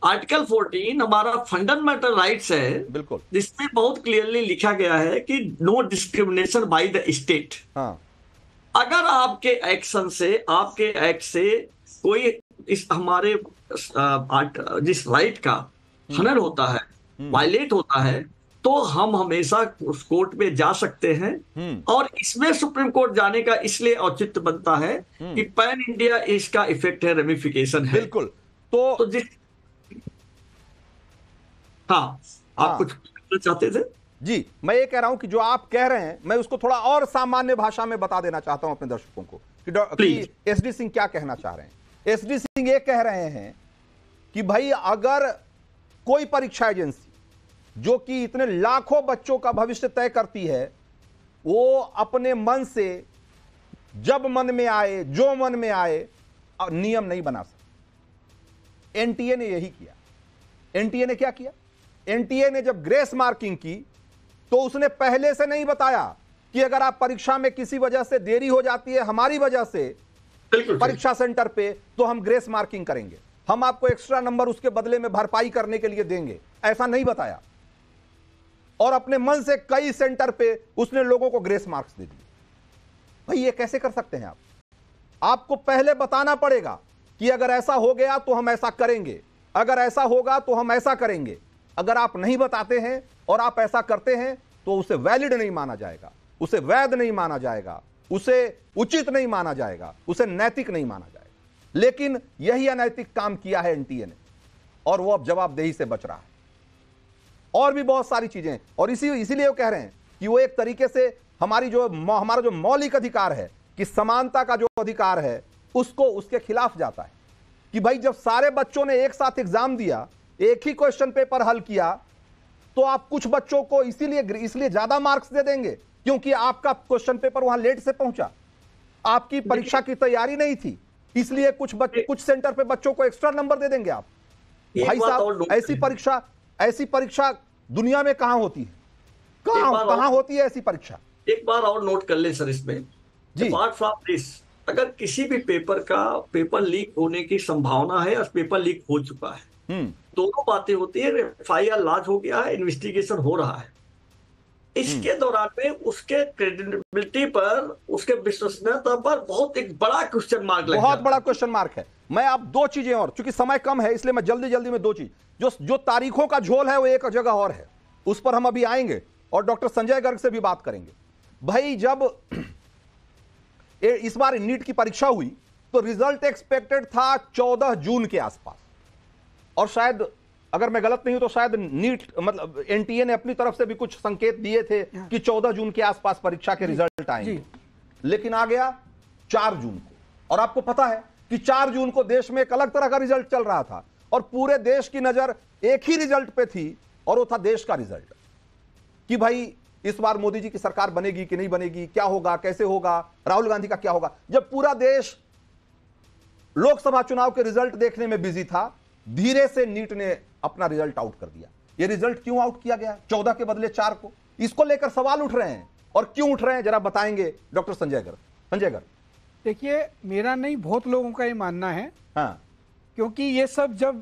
आर्टिकल 14 हमारा फंडामेंटल राइट्स है बिल्कुल जिसमें बहुत क्लियरली लिखा गया है कि no discrimination by the state अगर आपके एक्शन से आपके एक्ट से कोई इस हमारे जिस राइट का हनर हम्म। होता है वायलेट हम्म। होता है तो हम हमेशा उस कोर्ट में जा सकते हैं हम्म। और इसमें सुप्रीम कोर्ट जाने का इसलिए औचित्य बनता है कि पैन इंडिया इसका इफेक्ट है रेमिफिकेशन है बिल्कुल तो, तो जिस हाँ आप हाँ। कुछ चाहते थे जी मैं ये कह रहा हूं कि जो आप कह रहे हैं मैं उसको थोड़ा और सामान्य भाषा में बता देना चाहता हूं अपने दर्शकों को कि एस डी सिंह क्या कहना चाह रहे हैं एस डी सिंह ये कह रहे हैं कि भाई अगर कोई परीक्षा एजेंसी जो कि इतने लाखों बच्चों का भविष्य तय करती है वो अपने मन से जब मन में आए जो मन में आए नियम नहीं बना सकते एनटीए ने यही किया एनटीए ने क्या किया एनटीए ने जब ग्रेस मार्किंग की तो उसने पहले से नहीं बताया कि अगर आप परीक्षा में किसी वजह से देरी हो जाती है हमारी वजह से परीक्षा सेंटर पे तो हम ग्रेस मार्किंग करेंगे हम आपको एक्स्ट्रा नंबर उसके बदले में भरपाई करने के लिए देंगे ऐसा नहीं बताया और अपने मन से कई सेंटर पे उसने लोगों को ग्रेस मार्क्स दे दिए भाई ये कैसे कर सकते हैं आप आपको पहले बताना पड़ेगा कि अगर ऐसा हो गया तो हम ऐसा करेंगे अगर ऐसा होगा तो हम ऐसा करेंगे अगर आप नहीं बताते हैं और आप ऐसा करते हैं तो उसे वैलिड नहीं माना जाएगा उसे वैध नहीं माना जाएगा उसे उचित नहीं माना जाएगा उसे नैतिक नहीं माना जाएगा लेकिन यही अनैतिक काम किया है एनटीए ने और वो अब जवाबदेही से बच रहा है और भी बहुत सारी चीजें और इसी इसीलिए वो कह रहे हैं कि वो एक तरीके से हमारी जो हमारा जो मौलिक अधिकार है कि समानता का जो अधिकार है उसको उसके खिलाफ जाता है कि भाई जब सारे बच्चों ने एक साथ एग्जाम दिया एक ही क्वेश्चन पेपर हल किया तो आप कुछ बच्चों को इसीलिए इसलिए ज्यादा मार्क्स दे देंगे क्योंकि आपका क्वेश्चन पेपर वहां लेट से पहुंचा आपकी परीक्षा की तैयारी नहीं थी इसलिए कुछ बच्चे कुछ सेंटर पे बच्चों को एक्स्ट्रा नंबर दे देंगे आप भाई साहब ऐसी परीक्षा ऐसी परीक्षा दुनिया में कहा होती है कहां कहां होती है ऐसी परीक्षा एक बार और नोट कर ले सर इसमें जी पार्ट फ्रॉम दिस अगर किसी भी पेपर का पेपर लीक होने की संभावना है और पेपर लीक हो चुका है हम्म। दोनों बातें होती है एफ आई आर लाज हो गया है इन्वेस्टिगेशन हो रहा है इसके हम्म। दौरान में उसके क्रेडिबिलिटी पर उसके विश्वसनीयता पर बहुत एक बड़ा क्वेश्चन मार्क लग बहुत बड़ा क्वेश्चन मार्क है मैं आप दो चीजें और चूंकि समय कम है इसलिए मैं जल्दी जल्दी में दो चीज जो जो तारीखों का झोल है वो एक जगह और है उस पर हम अभी आएंगे और डॉक्टर संजय गर्ग से भी बात करेंगे भाई जब इस बार नीट की परीक्षा हुई तो रिजल्ट एक्सपेक्टेड था 14 जून के आसपास और शायद अगर मैं गलत नहीं हूं तो शायद नीट मतलब एनटीए ने अपनी तरफ से भी कुछ संकेत दिए थे हाँ। कि 14 जून के आसपास परीक्षा के रिजल्ट आएंगे लेकिन आ गया 4 जून को और आपको पता है कि 4 जून को देश में एक अलग तरह का रिजल्ट चल रहा था और पूरे देश की नजर एक ही रिजल्ट पे थी और वो था देश का रिजल्ट कि भाई इस बार मोदी जी की सरकार बनेगी कि नहीं बनेगी क्या होगा कैसे होगा राहुल गांधी का क्या होगा जब पूरा देश लोकसभा चुनाव के रिजल्ट देखने में बिजी था धीरे से नीट ने अपना रिजल्ट आउट कर दिया ये रिजल्ट क्यों आउट किया गया चौदह के बदले चार को इसको लेकर सवाल उठ रहे हैं और क्यों उठ रहे हैं जरा बताएंगे डॉक्टर संजय गर्ग संजय गर्ग देखिए मेरा नहीं बहुत लोगों का ये मानना है हाँ क्योंकि ये सब जब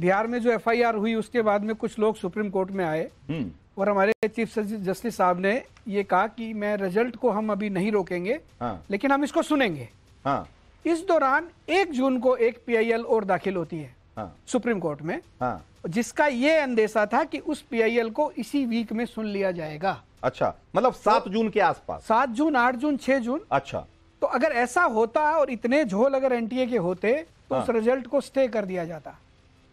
बिहार में जो एफआईआर हुई उसके बाद में कुछ लोग सुप्रीम कोर्ट में आए हम्म। और हमारे चीफ जस्टिस साहब ने ये कहा कि मैं रिजल्ट को हम अभी नहीं रोकेंगे हाँ। लेकिन हम इसको सुनेंगे हाँ। इस दौरान एक जून को एक पीआईएल और दाखिल होती है हाँ, सुप्रीम कोर्ट में हाँ, जिसका ये अंदेशा था कि उस पीआईएल को इसी वीक में सुन लिया जाएगा अच्छा मतलब सात तो, जून के आसपास सात जून आठ जून छह जून अच्छा तो अगर ऐसा होता और इतने झोल अगर एनटीए के होते तो हाँ, उस रिजल्ट को स्टे कर दिया जाता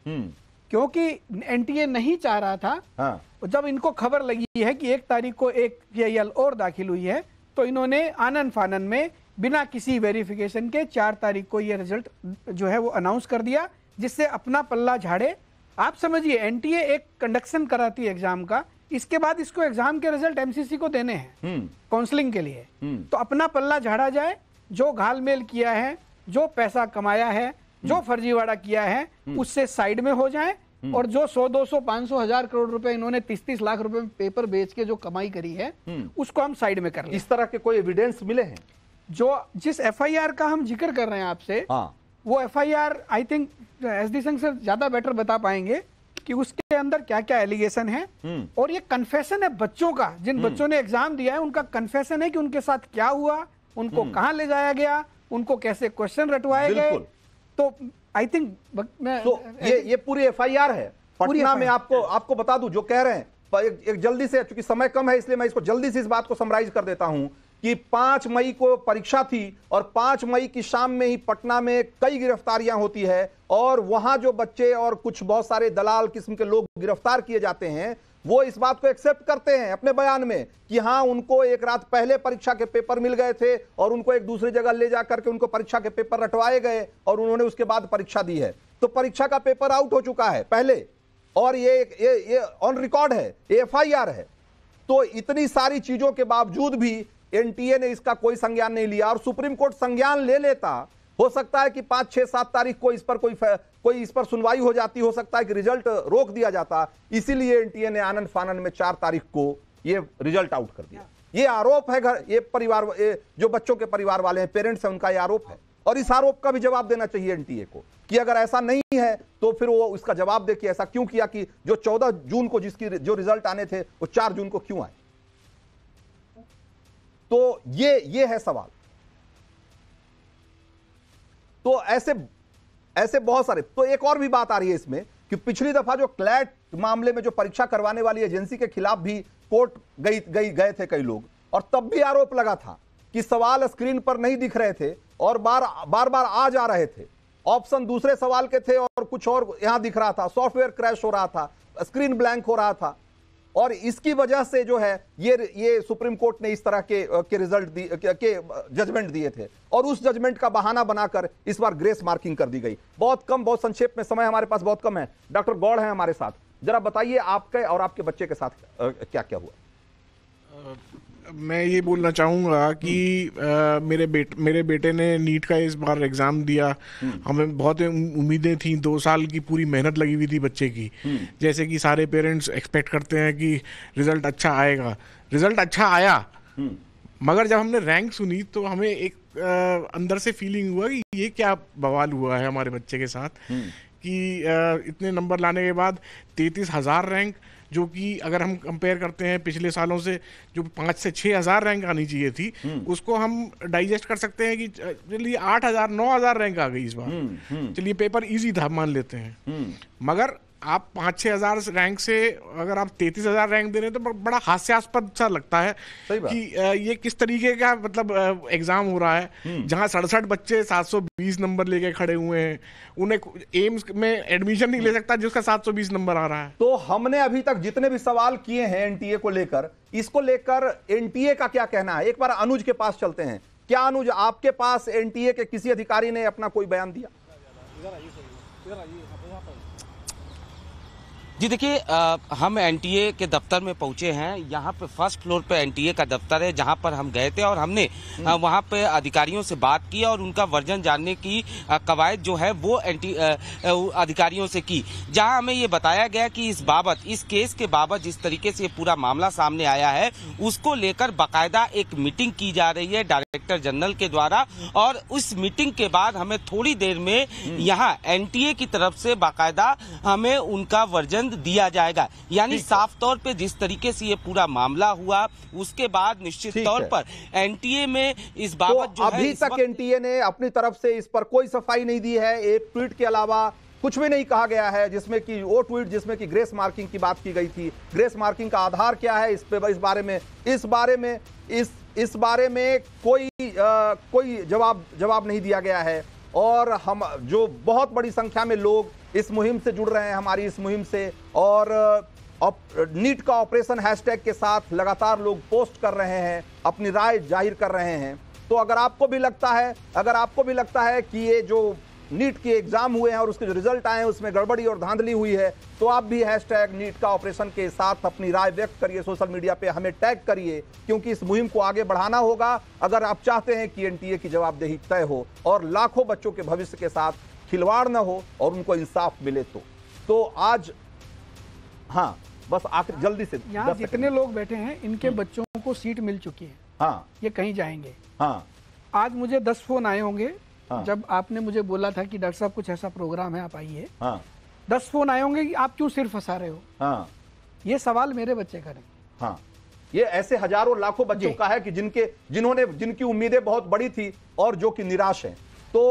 हम्म। क्योंकि एनटीए नहीं चाह रहा था हाँ, जब इनको खबर लगी है कि एक तारीख को एक पीआईएल और दाखिल हुई है तो इन्होंने आनंद फानन में बिना किसी वेरिफिकेशन के चार तारीख को यह रिजल्ट जो है वो अनाउंस कर दिया जिससे अपना पल्ला झाड़े आप समझिए एन एक कंडक्शन कराती है एग्जाम का इसके बाद इसको एग्जाम के रिजल्ट एमसीसी को देने हैं काउंसलिंग हम्म। के लिए हम्म। तो अपना पल्ला झाड़ा जाए जो घालमेल किया है जो पैसा कमाया है जो हम्म। फर्जीवाड़ा किया है उससे साइड में हो जाए और जो 100, 200, 500 हजार करोड़ रुपए इन्होंने 30-30 लाख रुपए में पेपर बेच के जो कमाई करी है उसको हम साइड में कर लें। इस तरह के कोई एविडेंस मिले हैं जो जिस एफआईआर का हम जिक्र कर रहे हैं आपसे हाँ। वो F I R I think S D Singh से ज़्यादा बेटर बता पाएंगे कि उसके अंदर क्या क्या एलिगेशन है और ये कन्फेशन है बच्चों का जिन हम्म। बच्चों ने एग्जाम दिया है उनका कन्फेशन है कि उनके साथ क्या हुआ उनको हम्म। कहाँ ले जाया गया उनको कैसे क्वेश्चन रटवाए गए तो आई थिंक so, ये ये पूरी एफआईआर है पटना में आपको आपको बता दूं जो कह रहे हैं एक, एक जल्दी से चूंकि समय कम है इसलिए मैं इसको जल्दी से इस बात को समराइज कर देता हूं कि 5 मई को परीक्षा थी और 5 मई की शाम में ही पटना में कई गिरफ्तारियां होती है और वहां जो बच्चे और कुछ बहुत सारे दलाल किस्म के लोग गिरफ्तार किए जाते हैं वो इस बात को एक्सेप्ट करते हैं अपने बयान में कि हाँ उनको एक रात पहले परीक्षा के पेपर मिल गए थे और उनको एक दूसरी जगह ले जा करके उनको परीक्षा के पेपर रटवाए गए और उन्होंने उसके बाद परीक्षा दी है तो परीक्षा का पेपर आउट हो चुका है पहले और ये ये ये ऑन रिकॉर्ड है एफ आई आर है तो इतनी सारी चीजों के बावजूद भी एनटीए ने इसका कोई संज्ञान नहीं लिया और सुप्रीम कोर्ट संज्ञान ले लेता हो सकता है कि पांच छह सात तारीख को इस पर कोई कोई इस पर सुनवाई हो जाती हो सकता है कि रिजल्ट रोक दिया जाता इसीलिए एनटीए ने आनंद फानंद में चार तारीख को ये रिजल्ट आउट कर दिया ये आरोप है घर ये परिवार ये जो बच्चों के परिवार वाले हैं पेरेंट्स हैं उनका ये आरोप है और इस आरोप का भी जवाब देना चाहिए एनटीए को कि अगर ऐसा नहीं है तो फिर वो उसका जवाब दे कि ऐसा क्यों किया कि जो 14 जून को जिसकी जो रिजल्ट आने थे वो 4 जून को क्यों आए तो ये ये है सवाल तो ऐसे ऐसे बहुत सारे तो एक और भी बात आ रही है इसमें कि पिछली दफा जो क्लैट मामले में जो परीक्षा करवाने वाली एजेंसी के खिलाफ भी कोर्ट गई गई गए थे कई लोग और तब भी आरोप लगा था कि सवाल स्क्रीन पर नहीं दिख रहे थे और बार बार बार आ जा रहे थे ऑप्शन दूसरे सवाल के थे और कुछ और यहां दिख रहा था सॉफ्टवेयर क्रैश हो रहा था स्क्रीन ब्लैंक हो रहा था और इसकी वजह से जो है ये ये सुप्रीम कोर्ट ने इस तरह के के रिजल्ट दिए के, के जजमेंट दिए थे और उस जजमेंट का बहाना बनाकर इस बार ग्रेस मार्किंग कर दी गई बहुत कम बहुत संक्षेप में समय हमारे पास बहुत कम है डॉक्टर गौड़ है हमारे साथ जरा बताइए आपके और आपके बच्चे के साथ क्या क्या हुआ मैं ये बोलना चाहूँगा कि आ, मेरे बेट मेरे बेटे ने नीट का इस बार एग्ज़ाम दिया हमें बहुत उम्मीदें थी दो साल की पूरी मेहनत लगी हुई थी बच्चे की जैसे कि सारे पेरेंट्स एक्सपेक्ट करते हैं कि रिज़ल्ट अच्छा आएगा रिज़ल्ट अच्छा आया मगर जब हमने रैंक सुनी तो हमें एक आ, अंदर से फीलिंग हुआ कि ये क्या बवाल हुआ है हमारे बच्चे के साथ कि आ, इतने नंबर लाने के बाद तैतीस हज़ार रैंक जो कि अगर हम कंपेयर करते हैं पिछले सालों से जो पाँच से छः हज़ार रैंक आनी चाहिए थी हम्म। उसको हम डाइजेस्ट कर सकते हैं कि चलिए आठ हज़ार नौ हज़ार रैंक आ गई इस बार हम्म, हम्म। चलिए पेपर ईजी था मान लेते हैं मगर आप पाँच छः हज़ार रैंक से अगर आप तैतीस हज़ार रैंक दे रहे हैं तो बड़ा हास्यास्पद सा लगता है कि ये किस तरीके का मतलब एग्ज़ाम हो रहा है हम्म। जहाँ सड़सठ बच्चे बीस नंबर लेके खड़े हुए हैं उन्हें एम्स में एडमिशन नहीं ले हम्म। सकता जिसका बीस नंबर आ रहा है तो हमने अभी तक जितने भी सवाल किए हैं एनटीए को लेकर इसको लेकर एनटीए का क्या कहना है एक बार अनुज के पास चलते हैं क्या अनुज आपके पास एनटीए के किसी अधिकारी ने अपना कोई बयान दिया जी देखिए हम एनटीए के दफ्तर में पहुंचे हैं यहाँ पे फर्स्ट फ्लोर पे एनटीए का दफ्तर है जहाँ पर हम गए थे और हमने हम्म। वहाँ पे अधिकारियों से बात की और उनका वर्जन जानने की कवायद जो है वो एनटी अधिकारियों से की जहाँ हमें ये बताया गया कि इस बाबत इस केस के बाबत जिस तरीके से ये पूरा मामला सामने आया है उसको लेकर बाकायदा एक मीटिंग की जा रही है डायरेक्टर जनरल के द्वारा और उस मीटिंग के बाद हमें थोड़ी देर में हम्म। यहाँ एन की तरफ से बाकायदा हमें उनका वर्जन संबंध दिया जाएगा यानी साफ तौर पे जिस तरीके से ये पूरा मामला हुआ उसके बाद निश्चित तौर पर एनटीए में इस तो बाबत तो जो अभी तक एनटीए ने अपनी तरफ से इस पर कोई सफाई नहीं दी है एक ट्वीट के अलावा कुछ भी नहीं कहा गया है जिसमें कि वो ट्वीट जिसमें कि ग्रेस मार्किंग की बात की गई थी ग्रेस मार्किंग का आधार क्या है इस पे इस बारे में इस बारे में इस इस बारे में कोई आ, कोई जवाब जवाब नहीं दिया गया है और हम जो बहुत बड़ी संख्या में लोग इस मुहिम से जुड़ रहे हैं हमारी इस मुहिम से और नीट का ऑपरेशन हैशटैग के साथ लगातार लोग पोस्ट कर रहे हैं अपनी राय जाहिर कर रहे हैं तो अगर आपको भी लगता है अगर आपको भी लगता है कि ये जो नीट के एग्जाम हुए हैं और उसके जो रिजल्ट आए हैं उसमें गड़बड़ी और धांधली हुई है तो आप भी हैशटैग नीट का ऑपरेशन के साथ अपनी राय व्यक्त करिए सोशल मीडिया पे हमें टैग करिए क्योंकि इस मुहिम को आगे बढ़ाना होगा अगर आप चाहते हैं कि एनटीए की जवाबदेही तय हो और लाखों बच्चों के भविष्य के साथ खिलवाड़ न हो और उनको इंसाफ मिले तो तो आज हाँ बस आखिर जल्दी से जितने लोग बैठे हैं इनके हम्म। बच्चों को सीट मिल चुकी है हाँ ये कहीं जाएंगे हाँ आज मुझे दस फोन आए होंगे हाँ। जब आपने मुझे बोला था कि डॉक्टर साहब कुछ ऐसा प्रोग्राम है आप आइए हाँ। दस फोन आए होंगे कि आप क्यों सिर्फ फंसा रहे हो हाँ। ये सवाल मेरे बच्चे नहीं हाँ ये ऐसे हजारों लाखों बच्चों का है कि जिनके जिन्होंने जिनकी उम्मीदें बहुत बड़ी थी और जो कि निराश हैं तो